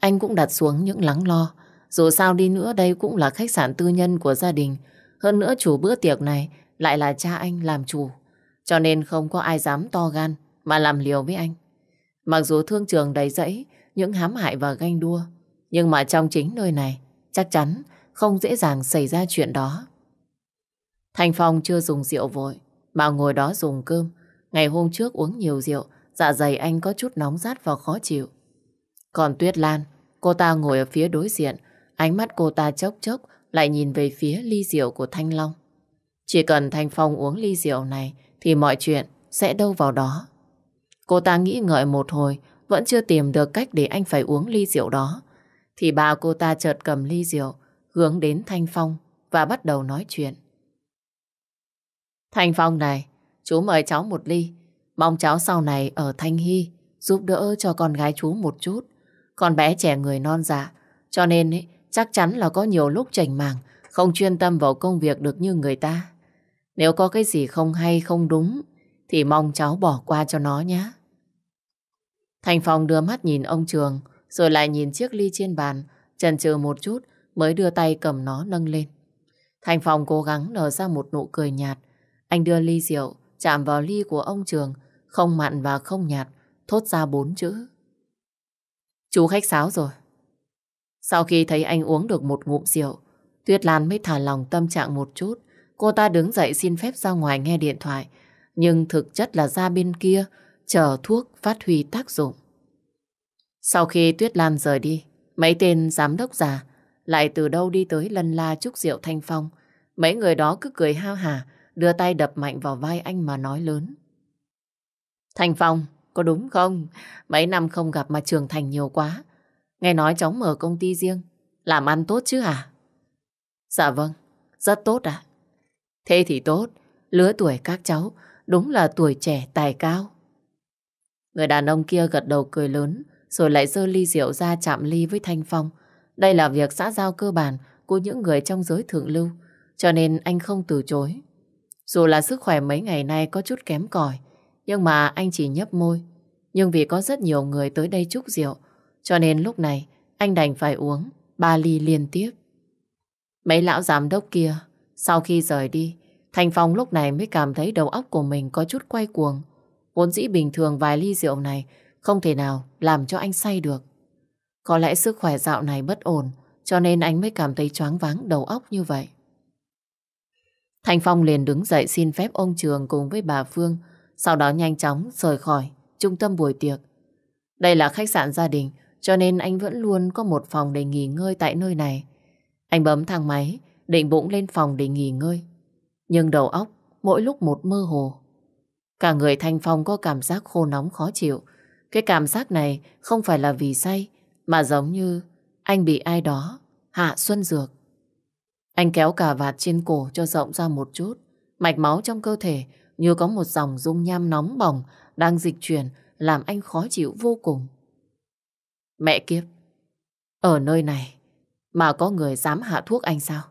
anh cũng đặt xuống những lắng lo. Dù sao đi nữa đây cũng là khách sạn tư nhân của gia đình, hơn nữa chủ bữa tiệc này lại là cha anh làm chủ, cho nên không có ai dám to gan mà làm liều với anh. Mặc dù thương trường đầy rẫy những hám hại và ganh đua, nhưng mà trong chính nơi này chắc chắn không dễ dàng xảy ra chuyện đó. Thành Phong chưa dùng rượu vội mà ngồi đó dùng cơm, Ngày hôm trước uống nhiều rượu, dạ dày anh có chút nóng rát và khó chịu. Còn Tuyết Lan, cô ta ngồi ở phía đối diện, ánh mắt cô ta chốc chốc lại nhìn về phía ly rượu của Thanh Long. Chỉ cần Thanh Phong uống ly rượu này thì mọi chuyện sẽ đâu vào đó. Cô ta nghĩ ngợi một hồi, vẫn chưa tìm được cách để anh phải uống ly rượu đó. Thì bà cô ta chợt cầm ly rượu, hướng đến Thanh Phong và bắt đầu nói chuyện. Thanh Phong này, Chú mời cháu một ly. Mong cháu sau này ở Thanh Hy giúp đỡ cho con gái chú một chút. Con bé trẻ người non dạ. Cho nên ấy, chắc chắn là có nhiều lúc chảnh màng, không chuyên tâm vào công việc được như người ta. Nếu có cái gì không hay không đúng thì mong cháu bỏ qua cho nó nhé. Thành Phong đưa mắt nhìn ông Trường rồi lại nhìn chiếc ly trên bàn chần chừ một chút mới đưa tay cầm nó nâng lên. Thành Phong cố gắng nở ra một nụ cười nhạt. Anh đưa ly rượu chạm vào ly của ông Trường, không mặn và không nhạt, thốt ra bốn chữ. Chú khách sáo rồi. Sau khi thấy anh uống được một ngụm rượu, Tuyết Lan mới thả lòng tâm trạng một chút. Cô ta đứng dậy xin phép ra ngoài nghe điện thoại, nhưng thực chất là ra bên kia, chờ thuốc phát huy tác dụng. Sau khi Tuyết Lan rời đi, mấy tên giám đốc già lại từ đâu đi tới lân la chúc rượu Thanh Phong. Mấy người đó cứ cười hao hả, đưa tay đập mạnh vào vai anh mà nói lớn. Thành Phong, có đúng không? Mấy năm không gặp mà trưởng thành nhiều quá. Nghe nói cháu mở công ty riêng, làm ăn tốt chứ hả? À? Dạ vâng, rất tốt ạ. Thế thì tốt, lứa tuổi các cháu đúng là tuổi trẻ tài cao. Người đàn ông kia gật đầu cười lớn, rồi lại dơ ly rượu ra chạm ly với Thanh Phong. Đây là việc xã giao cơ bản của những người trong giới thượng lưu, cho nên anh không từ chối. Dù là sức khỏe mấy ngày nay có chút kém cỏi nhưng mà anh chỉ nhấp môi. Nhưng vì có rất nhiều người tới đây chúc rượu, cho nên lúc này anh đành phải uống ba ly liên tiếp. Mấy lão giám đốc kia, sau khi rời đi, Thành Phong lúc này mới cảm thấy đầu óc của mình có chút quay cuồng. Vốn dĩ bình thường vài ly rượu này không thể nào làm cho anh say được. Có lẽ sức khỏe dạo này bất ổn, cho nên anh mới cảm thấy choáng váng đầu óc như vậy. Thành Phong liền đứng dậy xin phép ông Trường cùng với bà Phương, sau đó nhanh chóng rời khỏi trung tâm buổi tiệc. Đây là khách sạn gia đình, cho nên anh vẫn luôn có một phòng để nghỉ ngơi tại nơi này. Anh bấm thang máy, định bụng lên phòng để nghỉ ngơi. Nhưng đầu óc mỗi lúc một mơ hồ. Cả người Thanh Phong có cảm giác khô nóng khó chịu. Cái cảm giác này không phải là vì say, mà giống như anh bị ai đó hạ xuân dược. Anh kéo cà vạt trên cổ cho rộng ra một chút. Mạch máu trong cơ thể như có một dòng dung nham nóng bỏng đang dịch chuyển làm anh khó chịu vô cùng. Mẹ kiếp, ở nơi này mà có người dám hạ thuốc anh sao?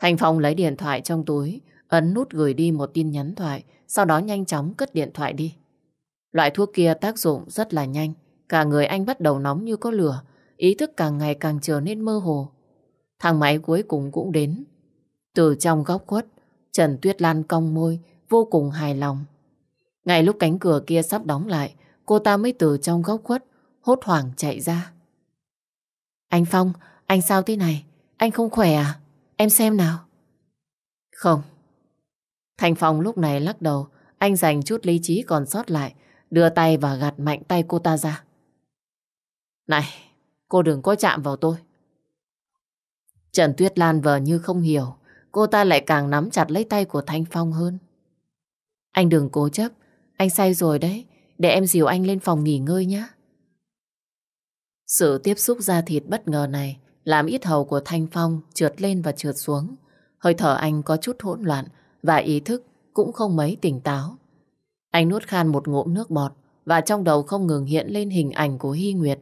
Thành Phong lấy điện thoại trong túi, ấn nút gửi đi một tin nhắn thoại, sau đó nhanh chóng cất điện thoại đi. Loại thuốc kia tác dụng rất là nhanh, cả người anh bắt đầu nóng như có lửa, ý thức càng ngày càng trở nên mơ hồ. Thang máy cuối cùng cũng đến. Từ trong góc khuất, Trần Tuyết Lan cong môi, vô cùng hài lòng. Ngay lúc cánh cửa kia sắp đóng lại, cô ta mới từ trong góc khuất, hốt hoảng chạy ra. Anh Phong, anh sao thế này? Anh không khỏe à? Em xem nào. Không. Thành Phong lúc này lắc đầu, anh dành chút lý trí còn sót lại, đưa tay và gạt mạnh tay cô ta ra. Này, cô đừng có chạm vào tôi. Trần Tuyết Lan vờ như không hiểu, cô ta lại càng nắm chặt lấy tay của Thanh Phong hơn. Anh đừng cố chấp, anh say rồi đấy, để em dìu anh lên phòng nghỉ ngơi nhé. Sự tiếp xúc da thịt bất ngờ này làm ít hầu của Thanh Phong trượt lên và trượt xuống. Hơi thở anh có chút hỗn loạn và ý thức cũng không mấy tỉnh táo. Anh nuốt khan một ngụm nước bọt và trong đầu không ngừng hiện lên hình ảnh của Hy Nguyệt.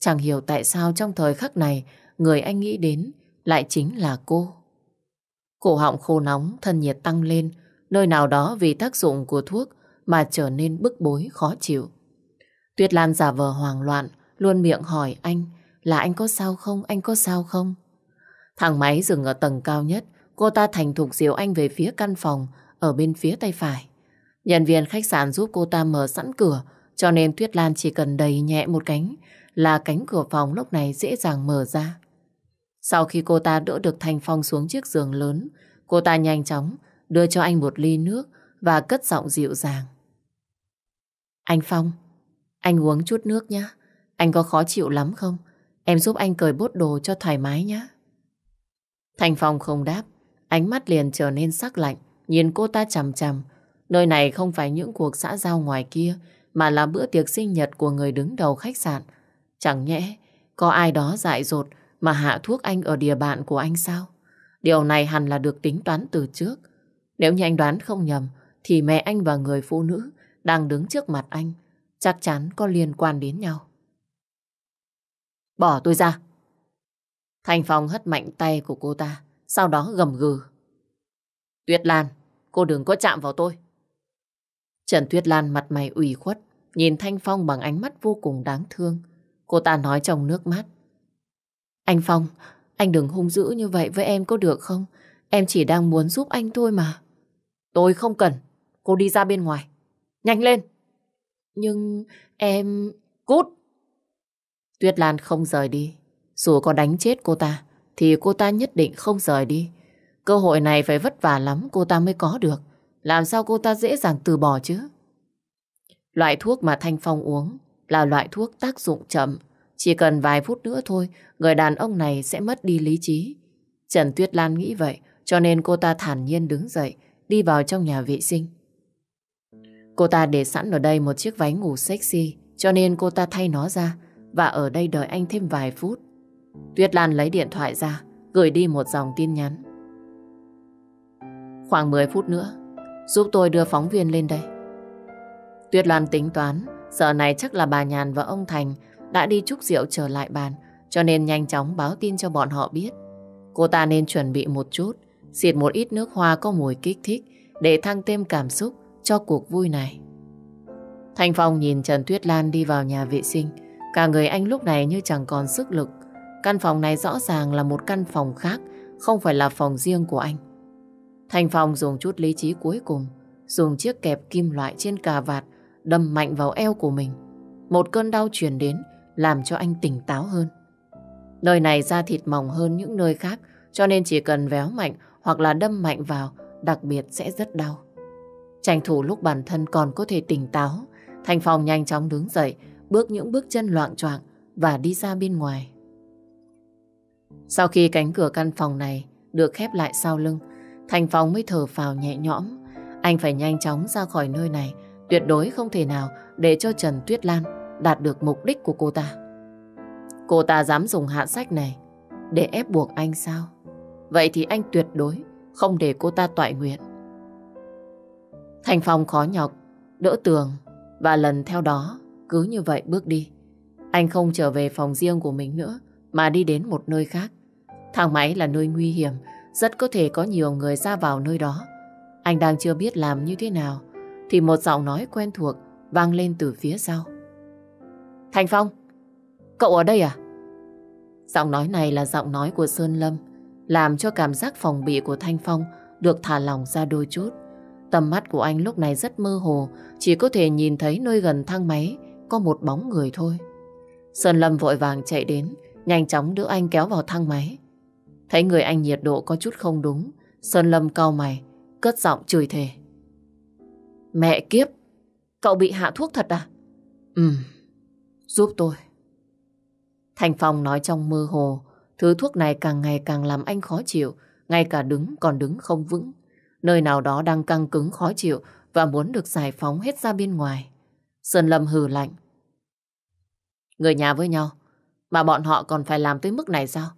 Chẳng hiểu tại sao trong thời khắc này người anh nghĩ đến lại chính là cô. Cổ họng khô nóng, thân nhiệt tăng lên, nơi nào đó vì tác dụng của thuốc mà trở nên bức bối khó chịu. Tuyết Lan giả vờ hoang loạn, luôn miệng hỏi anh là anh có sao không, anh có sao không? thằng máy dừng ở tầng cao nhất, cô ta thành thục diều anh về phía căn phòng ở bên phía tay phải. Nhân viên khách sạn giúp cô ta mở sẵn cửa, cho nên Tuyết Lan chỉ cần đầy nhẹ một cánh là cánh cửa phòng lúc này dễ dàng mở ra. Sau khi cô ta đỡ được Thanh Phong xuống chiếc giường lớn, cô ta nhanh chóng đưa cho anh một ly nước và cất giọng dịu dàng. Anh Phong, anh uống chút nước nhé. Anh có khó chịu lắm không? Em giúp anh cởi bốt đồ cho thoải mái nhé. Thành Phong không đáp, ánh mắt liền trở nên sắc lạnh, nhìn cô ta chằm chằm. Nơi này không phải những cuộc xã giao ngoài kia, mà là bữa tiệc sinh nhật của người đứng đầu khách sạn. Chẳng nhẽ, có ai đó dại dột mà hạ thuốc anh ở địa bàn của anh sao? Điều này hẳn là được tính toán từ trước. Nếu như anh đoán không nhầm, thì mẹ anh và người phụ nữ đang đứng trước mặt anh chắc chắn có liên quan đến nhau. Bỏ tôi ra. Thành Phong hất mạnh tay của cô ta, sau đó gầm gừ. Tuyết Lan, cô đừng có chạm vào tôi. Trần Tuyết Lan mặt mày ủy khuất, nhìn Thanh Phong bằng ánh mắt vô cùng đáng thương. Cô ta nói trong nước mắt. Anh Phong, anh đừng hung dữ như vậy với em có được không? Em chỉ đang muốn giúp anh thôi mà. Tôi không cần. Cô đi ra bên ngoài. Nhanh lên. Nhưng em... Cút! Tuyết Lan không rời đi. Dù có đánh chết cô ta, thì cô ta nhất định không rời đi. Cơ hội này phải vất vả lắm cô ta mới có được. Làm sao cô ta dễ dàng từ bỏ chứ? Loại thuốc mà Thanh Phong uống là loại thuốc tác dụng chậm, chỉ cần vài phút nữa thôi, người đàn ông này sẽ mất đi lý trí. Trần Tuyết Lan nghĩ vậy, cho nên cô ta thản nhiên đứng dậy, đi vào trong nhà vệ sinh. Cô ta để sẵn ở đây một chiếc váy ngủ sexy, cho nên cô ta thay nó ra và ở đây đợi anh thêm vài phút. Tuyết Lan lấy điện thoại ra, gửi đi một dòng tin nhắn. Khoảng 10 phút nữa, giúp tôi đưa phóng viên lên đây. Tuyết Lan tính toán, giờ này chắc là bà Nhàn và ông Thành đã đi chúc rượu trở lại bàn, cho nên nhanh chóng báo tin cho bọn họ biết. Cô ta nên chuẩn bị một chút, xịt một ít nước hoa có mùi kích thích để thăng thêm cảm xúc cho cuộc vui này. Thanh Phong nhìn Trần Tuyết Lan đi vào nhà vệ sinh, cả người anh lúc này như chẳng còn sức lực. Căn phòng này rõ ràng là một căn phòng khác, không phải là phòng riêng của anh. Thanh Phong dùng chút lý trí cuối cùng, dùng chiếc kẹp kim loại trên cà vạt đâm mạnh vào eo của mình. Một cơn đau truyền đến, làm cho anh tỉnh táo hơn. Nơi này da thịt mỏng hơn những nơi khác, cho nên chỉ cần véo mạnh hoặc là đâm mạnh vào, đặc biệt sẽ rất đau. Tranh thủ lúc bản thân còn có thể tỉnh táo, Thành Phong nhanh chóng đứng dậy, bước những bước chân loạn choạng và đi ra bên ngoài. Sau khi cánh cửa căn phòng này được khép lại sau lưng, Thành Phong mới thở phào nhẹ nhõm. Anh phải nhanh chóng ra khỏi nơi này, tuyệt đối không thể nào để cho Trần Tuyết Lan đạt được mục đích của cô ta. Cô ta dám dùng hạ sách này để ép buộc anh sao? Vậy thì anh tuyệt đối không để cô ta toại nguyện. Thành Phong khó nhọc, đỡ tường và lần theo đó cứ như vậy bước đi. Anh không trở về phòng riêng của mình nữa mà đi đến một nơi khác. Thang máy là nơi nguy hiểm, rất có thể có nhiều người ra vào nơi đó. Anh đang chưa biết làm như thế nào thì một giọng nói quen thuộc vang lên từ phía sau. Thành Phong, cậu ở đây à? Giọng nói này là giọng nói của Sơn Lâm, làm cho cảm giác phòng bị của Thanh Phong được thả lỏng ra đôi chút. Tầm mắt của anh lúc này rất mơ hồ, chỉ có thể nhìn thấy nơi gần thang máy có một bóng người thôi. Sơn Lâm vội vàng chạy đến, nhanh chóng đưa anh kéo vào thang máy. Thấy người anh nhiệt độ có chút không đúng, Sơn Lâm cau mày, cất giọng chửi thề. Mẹ kiếp, cậu bị hạ thuốc thật à? Ừm. Giúp tôi. Thành Phong nói trong mơ hồ, thứ thuốc này càng ngày càng làm anh khó chịu, ngay cả đứng còn đứng không vững. Nơi nào đó đang căng cứng khó chịu và muốn được giải phóng hết ra bên ngoài. Sơn Lâm hừ lạnh. Người nhà với nhau, mà bọn họ còn phải làm tới mức này sao?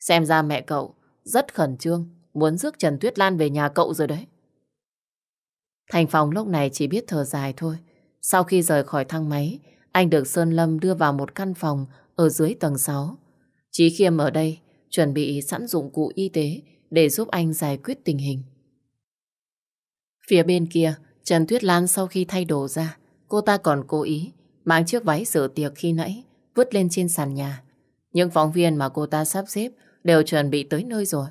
Xem ra mẹ cậu rất khẩn trương, muốn rước Trần Tuyết Lan về nhà cậu rồi đấy. Thành Phong lúc này chỉ biết thở dài thôi. Sau khi rời khỏi thang máy, anh được Sơn Lâm đưa vào một căn phòng ở dưới tầng 6. Chí Khiêm ở đây chuẩn bị sẵn dụng cụ y tế để giúp anh giải quyết tình hình. Phía bên kia, Trần Tuyết Lan sau khi thay đồ ra, cô ta còn cố ý mang chiếc váy dự tiệc khi nãy vứt lên trên sàn nhà. Những phóng viên mà cô ta sắp xếp đều chuẩn bị tới nơi rồi.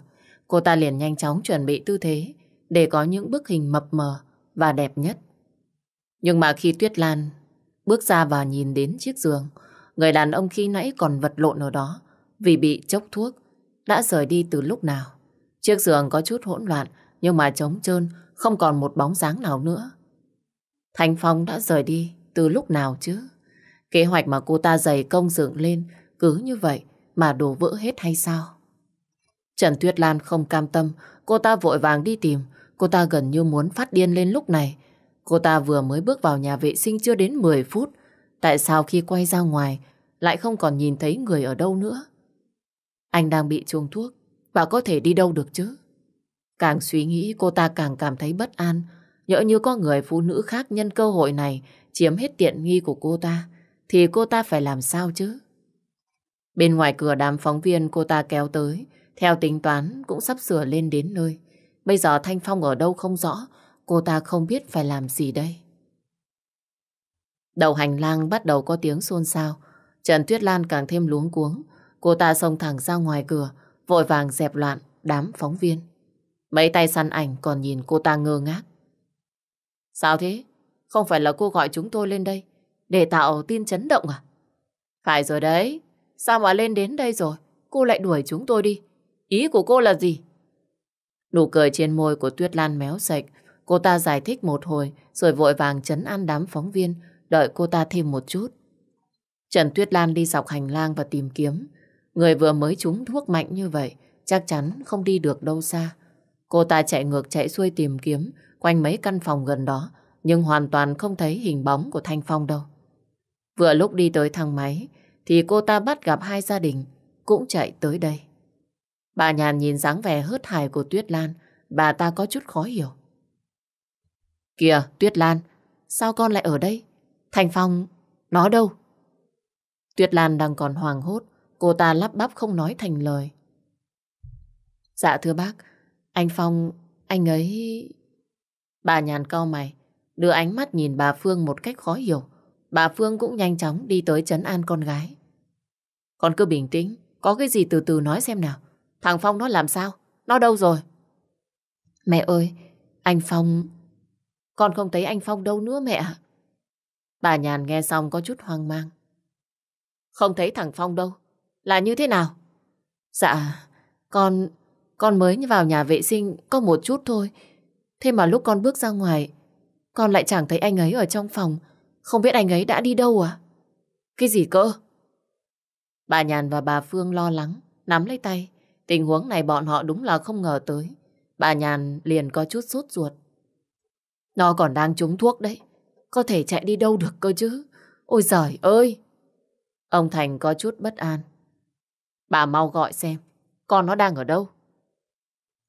Cô ta liền nhanh chóng chuẩn bị tư thế để có những bức hình mập mờ và đẹp nhất. Nhưng mà khi Tuyết Lan bước ra và nhìn đến chiếc giường. Người đàn ông khi nãy còn vật lộn ở đó vì bị chốc thuốc, đã rời đi từ lúc nào. Chiếc giường có chút hỗn loạn nhưng mà trống trơn, không còn một bóng dáng nào nữa. Thành Phong đã rời đi từ lúc nào chứ? Kế hoạch mà cô ta dày công dựng lên cứ như vậy mà đổ vỡ hết hay sao? Trần Tuyết Lan không cam tâm, cô ta vội vàng đi tìm, cô ta gần như muốn phát điên lên lúc này Cô ta vừa mới bước vào nhà vệ sinh chưa đến 10 phút. Tại sao khi quay ra ngoài lại không còn nhìn thấy người ở đâu nữa? Anh đang bị chuông thuốc và có thể đi đâu được chứ? Càng suy nghĩ cô ta càng cảm thấy bất an. Nhỡ như có người phụ nữ khác nhân cơ hội này chiếm hết tiện nghi của cô ta thì cô ta phải làm sao chứ? Bên ngoài cửa đám phóng viên cô ta kéo tới theo tính toán cũng sắp sửa lên đến nơi. Bây giờ Thanh Phong ở đâu không rõ Cô ta không biết phải làm gì đây. Đầu hành lang bắt đầu có tiếng xôn xao. Trần Tuyết Lan càng thêm luống cuống. Cô ta xông thẳng ra ngoài cửa, vội vàng dẹp loạn đám phóng viên. Mấy tay săn ảnh còn nhìn cô ta ngơ ngác. Sao thế? Không phải là cô gọi chúng tôi lên đây để tạo tin chấn động à? Phải rồi đấy. Sao mà lên đến đây rồi? Cô lại đuổi chúng tôi đi. Ý của cô là gì? Nụ cười trên môi của Tuyết Lan méo sạch Cô ta giải thích một hồi rồi vội vàng chấn an đám phóng viên đợi cô ta thêm một chút. Trần Tuyết Lan đi dọc hành lang và tìm kiếm. Người vừa mới trúng thuốc mạnh như vậy chắc chắn không đi được đâu xa. Cô ta chạy ngược chạy xuôi tìm kiếm quanh mấy căn phòng gần đó nhưng hoàn toàn không thấy hình bóng của Thanh Phong đâu. Vừa lúc đi tới thang máy thì cô ta bắt gặp hai gia đình cũng chạy tới đây. Bà nhàn nhìn dáng vẻ hớt hải của Tuyết Lan, bà ta có chút khó hiểu. Kìa, Tuyết Lan, sao con lại ở đây? Thành Phong, nó đâu? Tuyết Lan đang còn hoàng hốt, cô ta lắp bắp không nói thành lời. Dạ thưa bác, anh Phong, anh ấy... Bà nhàn cau mày, đưa ánh mắt nhìn bà Phương một cách khó hiểu. Bà Phương cũng nhanh chóng đi tới chấn an con gái. Con cứ bình tĩnh, có cái gì từ từ nói xem nào. Thằng Phong nó làm sao? Nó đâu rồi? Mẹ ơi, anh Phong con không thấy anh Phong đâu nữa mẹ. Bà Nhàn nghe xong có chút hoang mang. Không thấy thằng Phong đâu. Là như thế nào? Dạ, con... Con mới vào nhà vệ sinh có một chút thôi. Thế mà lúc con bước ra ngoài, con lại chẳng thấy anh ấy ở trong phòng. Không biết anh ấy đã đi đâu à? Cái gì cơ? Bà Nhàn và bà Phương lo lắng, nắm lấy tay. Tình huống này bọn họ đúng là không ngờ tới. Bà Nhàn liền có chút sốt ruột. Nó còn đang trúng thuốc đấy. Có thể chạy đi đâu được cơ chứ. Ôi giời ơi! Ông Thành có chút bất an. Bà mau gọi xem, con nó đang ở đâu?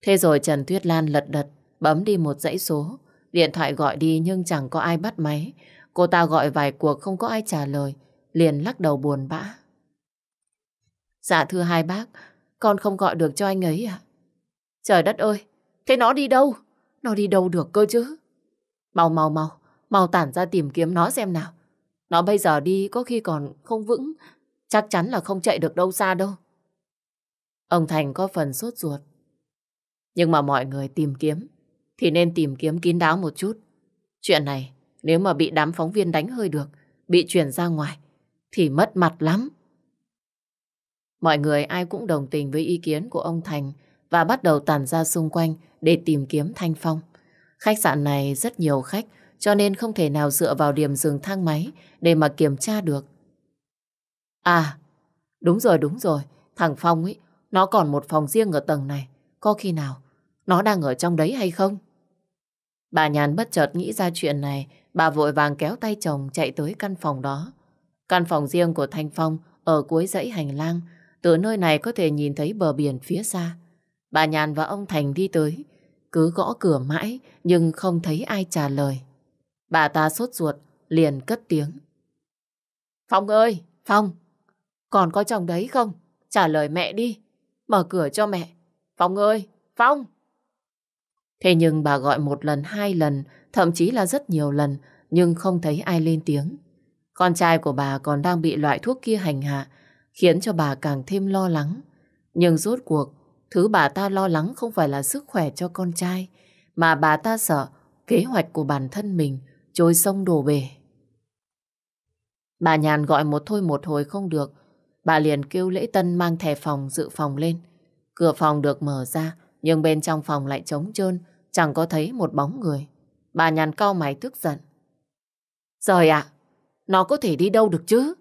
Thế rồi Trần Tuyết Lan lật đật, bấm đi một dãy số. Điện thoại gọi đi nhưng chẳng có ai bắt máy. Cô ta gọi vài cuộc không có ai trả lời, liền lắc đầu buồn bã. Dạ thưa hai bác, con không gọi được cho anh ấy à? Trời đất ơi, thế nó đi đâu? Nó đi đâu được cơ chứ? Mau mau mau, mau tản ra tìm kiếm nó xem nào. Nó bây giờ đi có khi còn không vững, chắc chắn là không chạy được đâu xa đâu. Ông Thành có phần sốt ruột. Nhưng mà mọi người tìm kiếm thì nên tìm kiếm kín đáo một chút. Chuyện này nếu mà bị đám phóng viên đánh hơi được, bị chuyển ra ngoài thì mất mặt lắm. Mọi người ai cũng đồng tình với ý kiến của ông Thành và bắt đầu tản ra xung quanh để tìm kiếm Thanh Phong. Khách sạn này rất nhiều khách, cho nên không thể nào dựa vào điểm dừng thang máy để mà kiểm tra được. À, đúng rồi, đúng rồi. Thằng Phong ấy, nó còn một phòng riêng ở tầng này. Có khi nào nó đang ở trong đấy hay không? Bà Nhàn bất chợt nghĩ ra chuyện này, bà vội vàng kéo tay chồng chạy tới căn phòng đó. Căn phòng riêng của Thanh Phong ở cuối dãy hành lang, từ nơi này có thể nhìn thấy bờ biển phía xa. Bà Nhàn và ông Thành đi tới, cứ gõ cửa mãi nhưng không thấy ai trả lời. Bà ta sốt ruột, liền cất tiếng. Phong ơi, Phong, còn có chồng đấy không? Trả lời mẹ đi, mở cửa cho mẹ. Phong ơi, Phong. Thế nhưng bà gọi một lần, hai lần, thậm chí là rất nhiều lần, nhưng không thấy ai lên tiếng. Con trai của bà còn đang bị loại thuốc kia hành hạ, khiến cho bà càng thêm lo lắng. Nhưng rốt cuộc, Thứ bà ta lo lắng không phải là sức khỏe cho con trai, mà bà ta sợ kế hoạch của bản thân mình trôi sông đổ bể. Bà nhàn gọi một thôi một hồi không được, bà liền kêu lễ tân mang thẻ phòng dự phòng lên. Cửa phòng được mở ra, nhưng bên trong phòng lại trống trơn, chẳng có thấy một bóng người. Bà nhàn cau mày tức giận. Rồi ạ, à, nó có thể đi đâu được chứ?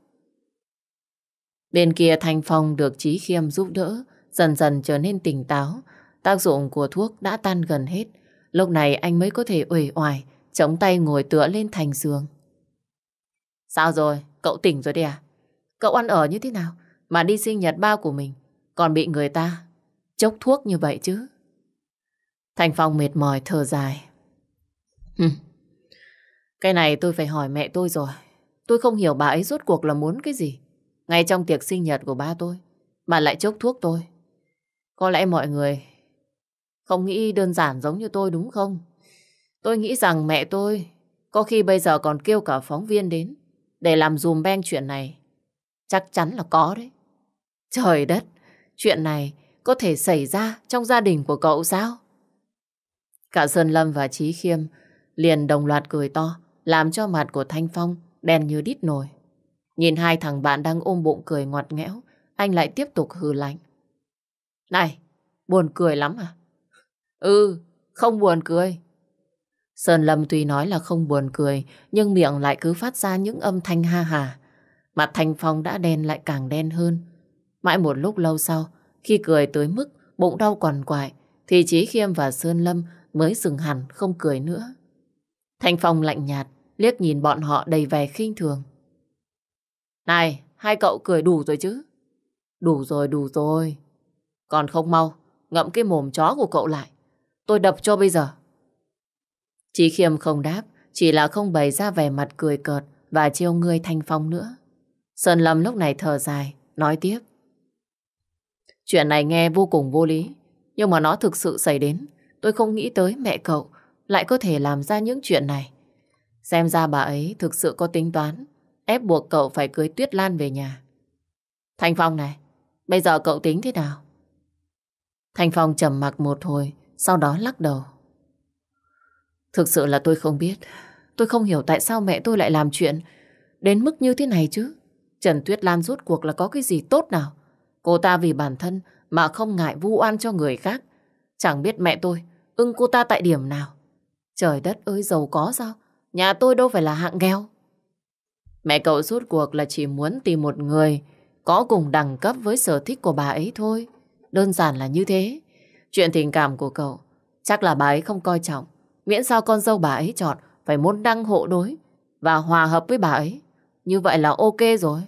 Bên kia thành phòng được Trí Khiêm giúp đỡ, Dần dần trở nên tỉnh táo, tác dụng của thuốc đã tan gần hết. Lúc này anh mới có thể uể oải, chống tay ngồi tựa lên thành giường. Sao rồi? Cậu tỉnh rồi đấy à? Cậu ăn ở như thế nào mà đi sinh nhật ba của mình còn bị người ta chốc thuốc như vậy chứ? Thành Phong mệt mỏi thở dài. cái này tôi phải hỏi mẹ tôi rồi. Tôi không hiểu bà ấy rốt cuộc là muốn cái gì. Ngay trong tiệc sinh nhật của ba tôi, mà lại chốc thuốc tôi. Có lẽ mọi người không nghĩ đơn giản giống như tôi đúng không? Tôi nghĩ rằng mẹ tôi có khi bây giờ còn kêu cả phóng viên đến để làm dùm beng chuyện này. Chắc chắn là có đấy. Trời đất, chuyện này có thể xảy ra trong gia đình của cậu sao? Cả Sơn Lâm và Trí Khiêm liền đồng loạt cười to, làm cho mặt của Thanh Phong đen như đít nồi. Nhìn hai thằng bạn đang ôm bụng cười ngọt ngẽo, anh lại tiếp tục hừ lạnh. Này, buồn cười lắm à? Ừ, không buồn cười. Sơn Lâm tuy nói là không buồn cười, nhưng miệng lại cứ phát ra những âm thanh ha hà. Mặt Thanh Phong đã đen lại càng đen hơn. Mãi một lúc lâu sau, khi cười tới mức bụng đau quằn quại, thì Chí Khiêm và Sơn Lâm mới dừng hẳn không cười nữa. Thanh Phong lạnh nhạt, liếc nhìn bọn họ đầy vẻ khinh thường. Này, hai cậu cười đủ rồi chứ? Đủ rồi, đủ rồi. Còn không mau, ngậm cái mồm chó của cậu lại. Tôi đập cho bây giờ. Chí Khiêm không đáp, chỉ là không bày ra vẻ mặt cười cợt và trêu ngươi Thanh Phong nữa. Sơn Lâm lúc này thở dài, nói tiếp. Chuyện này nghe vô cùng vô lý, nhưng mà nó thực sự xảy đến. Tôi không nghĩ tới mẹ cậu lại có thể làm ra những chuyện này. Xem ra bà ấy thực sự có tính toán, ép buộc cậu phải cưới Tuyết Lan về nhà. Thanh Phong này, bây giờ cậu tính thế nào? Thành Phong trầm mặc một hồi, sau đó lắc đầu. Thực sự là tôi không biết. Tôi không hiểu tại sao mẹ tôi lại làm chuyện đến mức như thế này chứ. Trần Tuyết Lan rút cuộc là có cái gì tốt nào. Cô ta vì bản thân mà không ngại vu oan cho người khác. Chẳng biết mẹ tôi ưng cô ta tại điểm nào. Trời đất ơi giàu có sao? Nhà tôi đâu phải là hạng nghèo. Mẹ cậu rút cuộc là chỉ muốn tìm một người có cùng đẳng cấp với sở thích của bà ấy thôi. Đơn giản là như thế. Chuyện tình cảm của cậu, chắc là bà ấy không coi trọng. Miễn sao con dâu bà ấy chọn phải muốn đăng hộ đối và hòa hợp với bà ấy. Như vậy là ok rồi.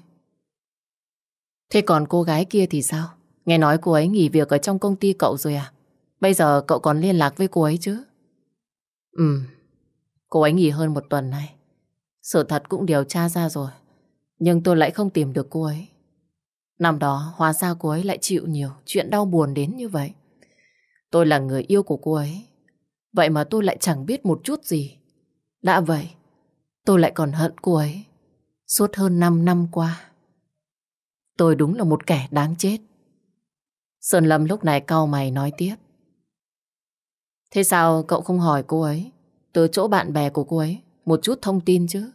Thế còn cô gái kia thì sao? Nghe nói cô ấy nghỉ việc ở trong công ty cậu rồi à? Bây giờ cậu còn liên lạc với cô ấy chứ? Ừ, cô ấy nghỉ hơn một tuần này. Sự thật cũng điều tra ra rồi. Nhưng tôi lại không tìm được cô ấy. Năm đó hóa ra cô ấy lại chịu nhiều chuyện đau buồn đến như vậy. Tôi là người yêu của cô ấy. Vậy mà tôi lại chẳng biết một chút gì. Đã vậy, tôi lại còn hận cô ấy. Suốt hơn 5 năm qua. Tôi đúng là một kẻ đáng chết. Sơn Lâm lúc này cau mày nói tiếp. Thế sao cậu không hỏi cô ấy? Từ chỗ bạn bè của cô ấy, một chút thông tin chứ?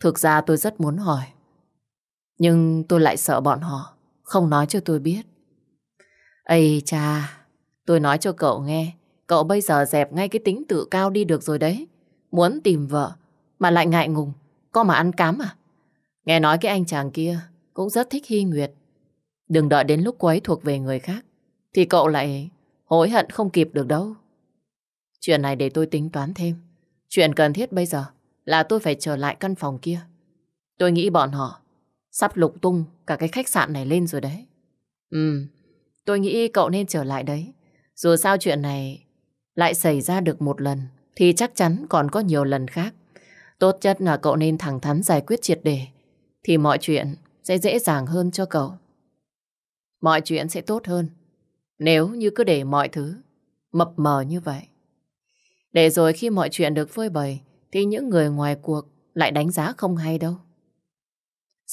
Thực ra tôi rất muốn hỏi. Nhưng tôi lại sợ bọn họ Không nói cho tôi biết Ây cha Tôi nói cho cậu nghe Cậu bây giờ dẹp ngay cái tính tự cao đi được rồi đấy Muốn tìm vợ Mà lại ngại ngùng Có mà ăn cám à Nghe nói cái anh chàng kia Cũng rất thích Hy Nguyệt Đừng đợi đến lúc cô ấy thuộc về người khác Thì cậu lại hối hận không kịp được đâu Chuyện này để tôi tính toán thêm Chuyện cần thiết bây giờ Là tôi phải trở lại căn phòng kia Tôi nghĩ bọn họ Sắp lục tung cả cái khách sạn này lên rồi đấy. Ừ, tôi nghĩ cậu nên trở lại đấy. Dù sao chuyện này lại xảy ra được một lần thì chắc chắn còn có nhiều lần khác. Tốt nhất là cậu nên thẳng thắn giải quyết triệt đề thì mọi chuyện sẽ dễ dàng hơn cho cậu. Mọi chuyện sẽ tốt hơn nếu như cứ để mọi thứ mập mờ như vậy. Để rồi khi mọi chuyện được phơi bày thì những người ngoài cuộc lại đánh giá không hay đâu.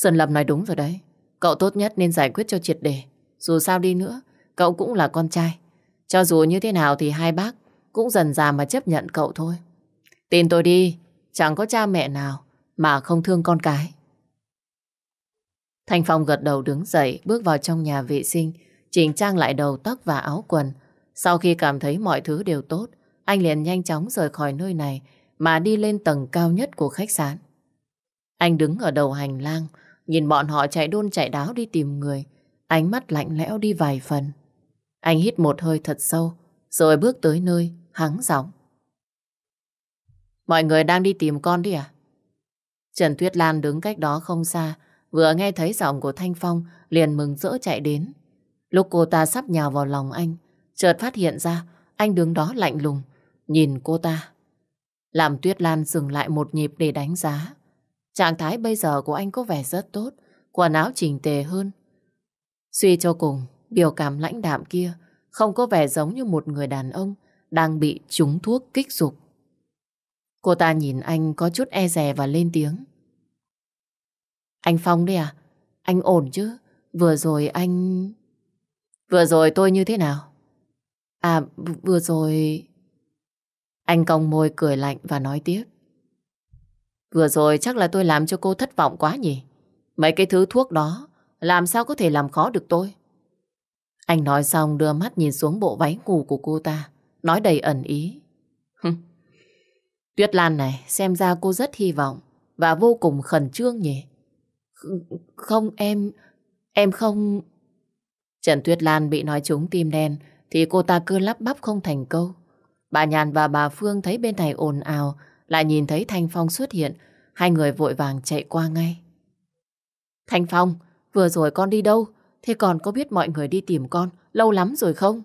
Sơn Lâm nói đúng rồi đấy. Cậu tốt nhất nên giải quyết cho triệt để. Dù sao đi nữa, cậu cũng là con trai. Cho dù như thế nào thì hai bác cũng dần già mà chấp nhận cậu thôi. Tin tôi đi, chẳng có cha mẹ nào mà không thương con cái. thanh Phong gật đầu đứng dậy, bước vào trong nhà vệ sinh, chỉnh trang lại đầu tóc và áo quần. Sau khi cảm thấy mọi thứ đều tốt, anh liền nhanh chóng rời khỏi nơi này mà đi lên tầng cao nhất của khách sạn. Anh đứng ở đầu hành lang, Nhìn bọn họ chạy đôn chạy đáo đi tìm người, ánh mắt lạnh lẽo đi vài phần. Anh hít một hơi thật sâu, rồi bước tới nơi, hắng giọng. Mọi người đang đi tìm con đi à? Trần Tuyết Lan đứng cách đó không xa, vừa nghe thấy giọng của Thanh Phong liền mừng rỡ chạy đến. Lúc cô ta sắp nhào vào lòng anh, chợt phát hiện ra anh đứng đó lạnh lùng, nhìn cô ta. Làm Tuyết Lan dừng lại một nhịp để đánh giá. Trạng thái bây giờ của anh có vẻ rất tốt, quần áo chỉnh tề hơn. Suy cho cùng, biểu cảm lãnh đạm kia không có vẻ giống như một người đàn ông đang bị trúng thuốc kích dục. Cô ta nhìn anh có chút e dè và lên tiếng. Anh Phong đây à? Anh ổn chứ? Vừa rồi anh... Vừa rồi tôi như thế nào? À, vừa rồi... Anh cong môi cười lạnh và nói tiếp. Vừa rồi chắc là tôi làm cho cô thất vọng quá nhỉ? Mấy cái thứ thuốc đó làm sao có thể làm khó được tôi? Anh nói xong đưa mắt nhìn xuống bộ váy ngủ của cô ta, nói đầy ẩn ý. Tuyết Lan này, xem ra cô rất hy vọng và vô cùng khẩn trương nhỉ? Không em, em không... Trần Tuyết Lan bị nói trúng tim đen thì cô ta cứ lắp bắp không thành câu. Bà Nhàn và bà Phương thấy bên này ồn ào lại nhìn thấy Thanh Phong xuất hiện, hai người vội vàng chạy qua ngay. Thanh Phong, vừa rồi con đi đâu? Thế còn có biết mọi người đi tìm con lâu lắm rồi không?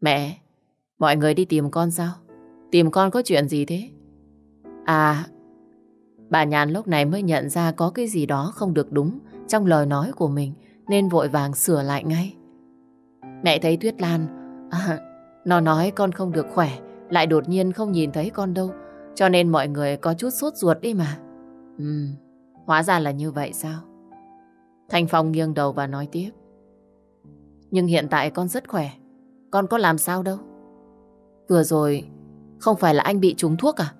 Mẹ, mọi người đi tìm con sao? Tìm con có chuyện gì thế? À, bà Nhàn lúc này mới nhận ra có cái gì đó không được đúng trong lời nói của mình nên vội vàng sửa lại ngay. Mẹ thấy Tuyết Lan, à, nó nói con không được khỏe, lại đột nhiên không nhìn thấy con đâu cho nên mọi người có chút sốt ruột đi mà. Ừ, hóa ra là như vậy sao? Thanh Phong nghiêng đầu và nói tiếp. Nhưng hiện tại con rất khỏe. Con có làm sao đâu. Vừa rồi, không phải là anh bị trúng thuốc à?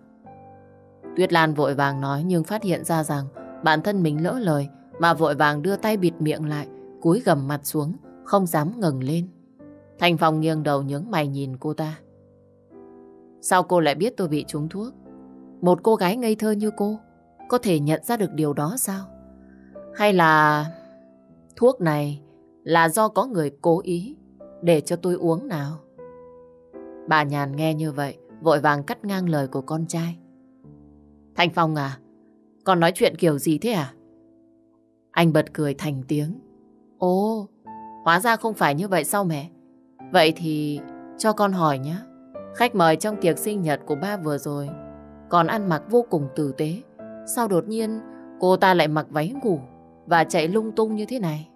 Tuyết Lan vội vàng nói nhưng phát hiện ra rằng bản thân mình lỡ lời mà vội vàng đưa tay bịt miệng lại, cúi gầm mặt xuống, không dám ngừng lên. Thanh Phong nghiêng đầu nhướng mày nhìn cô ta. Sao cô lại biết tôi bị trúng thuốc? Một cô gái ngây thơ như cô có thể nhận ra được điều đó sao? Hay là thuốc này là do có người cố ý để cho tôi uống nào? Bà Nhàn nghe như vậy, vội vàng cắt ngang lời của con trai. Thành Phong à, con nói chuyện kiểu gì thế à? Anh bật cười thành tiếng. Ồ, hóa ra không phải như vậy sao mẹ? Vậy thì cho con hỏi nhé. Khách mời trong tiệc sinh nhật của ba vừa rồi còn ăn mặc vô cùng tử tế. Sao đột nhiên cô ta lại mặc váy ngủ và chạy lung tung như thế này?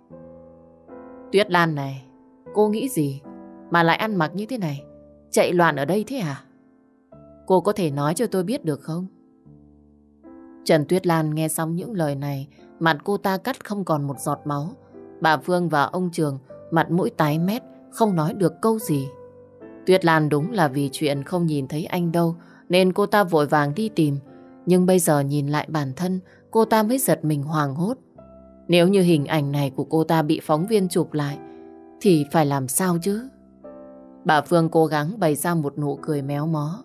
Tuyết Lan này, cô nghĩ gì mà lại ăn mặc như thế này? Chạy loạn ở đây thế à? Cô có thể nói cho tôi biết được không? Trần Tuyết Lan nghe xong những lời này, mặt cô ta cắt không còn một giọt máu. Bà Phương và ông Trường mặt mũi tái mét, không nói được câu gì. Tuyết Lan đúng là vì chuyện không nhìn thấy anh đâu nên cô ta vội vàng đi tìm. Nhưng bây giờ nhìn lại bản thân, cô ta mới giật mình hoàng hốt. Nếu như hình ảnh này của cô ta bị phóng viên chụp lại, thì phải làm sao chứ? Bà Phương cố gắng bày ra một nụ cười méo mó.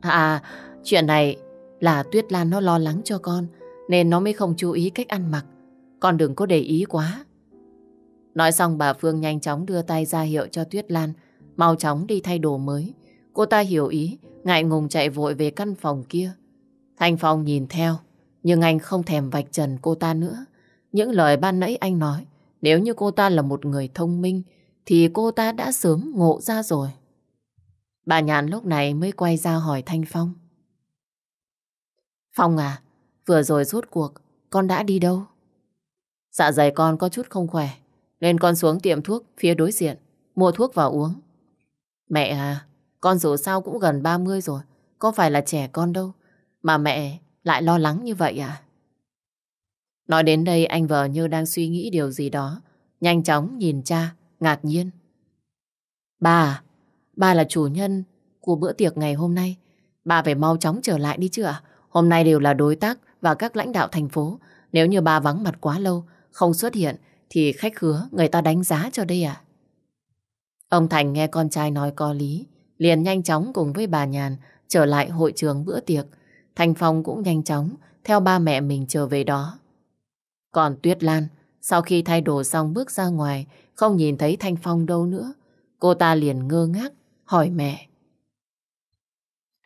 À, chuyện này là Tuyết Lan nó lo lắng cho con, nên nó mới không chú ý cách ăn mặc. Con đừng có để ý quá. Nói xong bà Phương nhanh chóng đưa tay ra hiệu cho Tuyết Lan, mau chóng đi thay đồ mới. Cô ta hiểu ý, ngại ngùng chạy vội về căn phòng kia. Thanh Phong nhìn theo, nhưng anh không thèm vạch trần cô ta nữa. Những lời ban nãy anh nói, nếu như cô ta là một người thông minh, thì cô ta đã sớm ngộ ra rồi. Bà Nhàn lúc này mới quay ra hỏi Thanh Phong. Phong à, vừa rồi rốt cuộc, con đã đi đâu? Dạ dày con có chút không khỏe, nên con xuống tiệm thuốc phía đối diện, mua thuốc vào uống. Mẹ à, con dù sao cũng gần 30 rồi, có phải là trẻ con đâu. Mà mẹ lại lo lắng như vậy à? Nói đến đây anh vợ như đang suy nghĩ điều gì đó. Nhanh chóng nhìn cha, ngạc nhiên. Bà à? Bà là chủ nhân của bữa tiệc ngày hôm nay. Bà phải mau chóng trở lại đi chứ ạ. Hôm nay đều là đối tác và các lãnh đạo thành phố. Nếu như bà vắng mặt quá lâu, không xuất hiện, thì khách khứa người ta đánh giá cho đây ạ. À? Ông Thành nghe con trai nói có lý, liền nhanh chóng cùng với bà Nhàn trở lại hội trường bữa tiệc. Thành Phong cũng nhanh chóng theo ba mẹ mình trở về đó. Còn Tuyết Lan, sau khi thay đồ xong bước ra ngoài, không nhìn thấy Thanh Phong đâu nữa. Cô ta liền ngơ ngác, hỏi mẹ.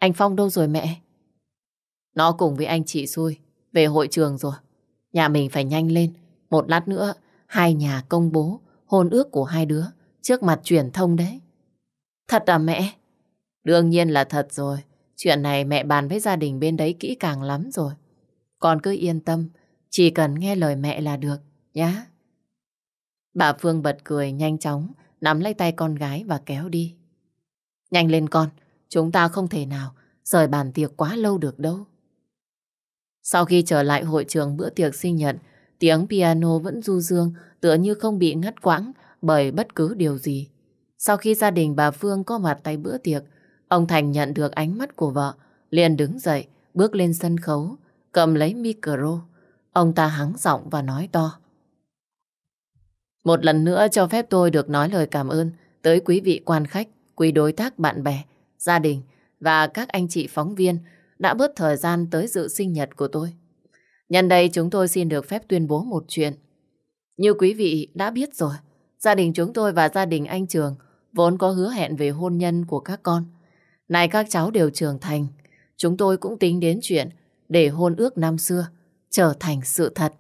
Anh Phong đâu rồi mẹ? Nó cùng với anh chị xui, về hội trường rồi. Nhà mình phải nhanh lên, một lát nữa hai nhà công bố hôn ước của hai đứa trước mặt truyền thông đấy. Thật à mẹ? Đương nhiên là thật rồi. Chuyện này mẹ bàn với gia đình bên đấy kỹ càng lắm rồi. Con cứ yên tâm, chỉ cần nghe lời mẹ là được, nhá. Bà Phương bật cười nhanh chóng, nắm lấy tay con gái và kéo đi. Nhanh lên con, chúng ta không thể nào rời bàn tiệc quá lâu được đâu. Sau khi trở lại hội trường bữa tiệc sinh nhật, tiếng piano vẫn du dương, tựa như không bị ngắt quãng bởi bất cứ điều gì. Sau khi gia đình bà Phương có mặt tay bữa tiệc, Ông Thành nhận được ánh mắt của vợ, liền đứng dậy, bước lên sân khấu, cầm lấy micro. Ông ta hắng giọng và nói to. Một lần nữa cho phép tôi được nói lời cảm ơn tới quý vị quan khách, quý đối tác bạn bè, gia đình và các anh chị phóng viên đã bớt thời gian tới dự sinh nhật của tôi. Nhân đây chúng tôi xin được phép tuyên bố một chuyện. Như quý vị đã biết rồi, gia đình chúng tôi và gia đình anh Trường vốn có hứa hẹn về hôn nhân của các con. Nay các cháu đều trưởng thành, chúng tôi cũng tính đến chuyện để hôn ước năm xưa trở thành sự thật.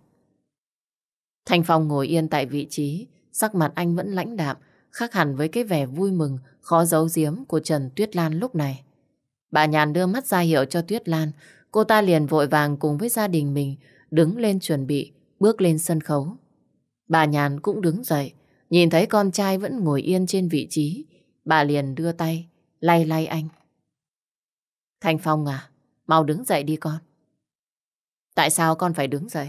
Thành Phong ngồi yên tại vị trí, sắc mặt anh vẫn lãnh đạm, khác hẳn với cái vẻ vui mừng, khó giấu giếm của Trần Tuyết Lan lúc này. Bà Nhàn đưa mắt ra hiệu cho Tuyết Lan, cô ta liền vội vàng cùng với gia đình mình đứng lên chuẩn bị, bước lên sân khấu. Bà Nhàn cũng đứng dậy, nhìn thấy con trai vẫn ngồi yên trên vị trí, bà liền đưa tay, lay lay anh. Thanh Phong à, mau đứng dậy đi con. Tại sao con phải đứng dậy?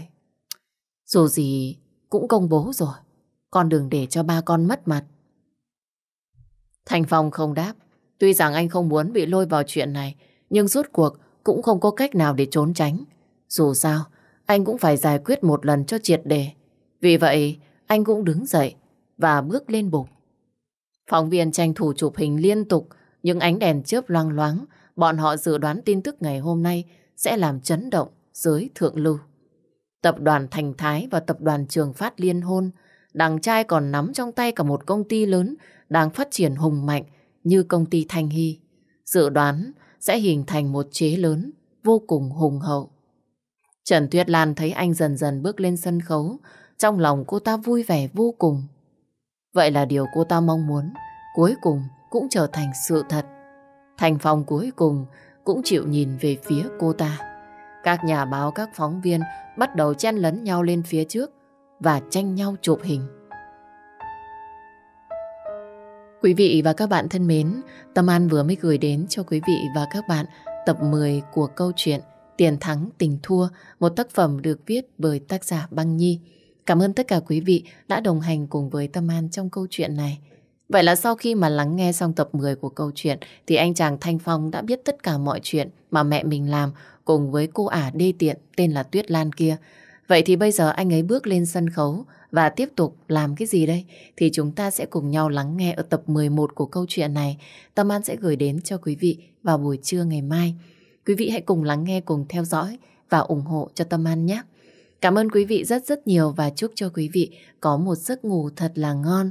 Dù gì cũng công bố rồi, con đừng để cho ba con mất mặt. Thanh Phong không đáp, tuy rằng anh không muốn bị lôi vào chuyện này, nhưng rốt cuộc cũng không có cách nào để trốn tránh. Dù sao, anh cũng phải giải quyết một lần cho triệt đề. Vì vậy, anh cũng đứng dậy và bước lên bục. Phóng viên tranh thủ chụp hình liên tục, những ánh đèn chớp loang loáng bọn họ dự đoán tin tức ngày hôm nay sẽ làm chấn động giới thượng lưu. Tập đoàn Thành Thái và tập đoàn Trường Phát liên hôn, đằng trai còn nắm trong tay cả một công ty lớn đang phát triển hùng mạnh như công ty Thanh Hy. Dự đoán sẽ hình thành một chế lớn vô cùng hùng hậu. Trần Tuyết Lan thấy anh dần dần bước lên sân khấu, trong lòng cô ta vui vẻ vô cùng. Vậy là điều cô ta mong muốn, cuối cùng cũng trở thành sự thật. Thành Phong cuối cùng cũng chịu nhìn về phía cô ta. Các nhà báo, các phóng viên bắt đầu chen lấn nhau lên phía trước và tranh nhau chụp hình. Quý vị và các bạn thân mến, Tâm An vừa mới gửi đến cho quý vị và các bạn tập 10 của câu chuyện Tiền Thắng Tình Thua, một tác phẩm được viết bởi tác giả Băng Nhi. Cảm ơn tất cả quý vị đã đồng hành cùng với Tâm An trong câu chuyện này. Vậy là sau khi mà lắng nghe xong tập 10 của câu chuyện thì anh chàng Thanh Phong đã biết tất cả mọi chuyện mà mẹ mình làm cùng với cô ả đê tiện tên là Tuyết Lan kia. Vậy thì bây giờ anh ấy bước lên sân khấu và tiếp tục làm cái gì đây? Thì chúng ta sẽ cùng nhau lắng nghe ở tập 11 của câu chuyện này. Tâm An sẽ gửi đến cho quý vị vào buổi trưa ngày mai. Quý vị hãy cùng lắng nghe, cùng theo dõi và ủng hộ cho Tâm An nhé. Cảm ơn quý vị rất rất nhiều và chúc cho quý vị có một giấc ngủ thật là ngon.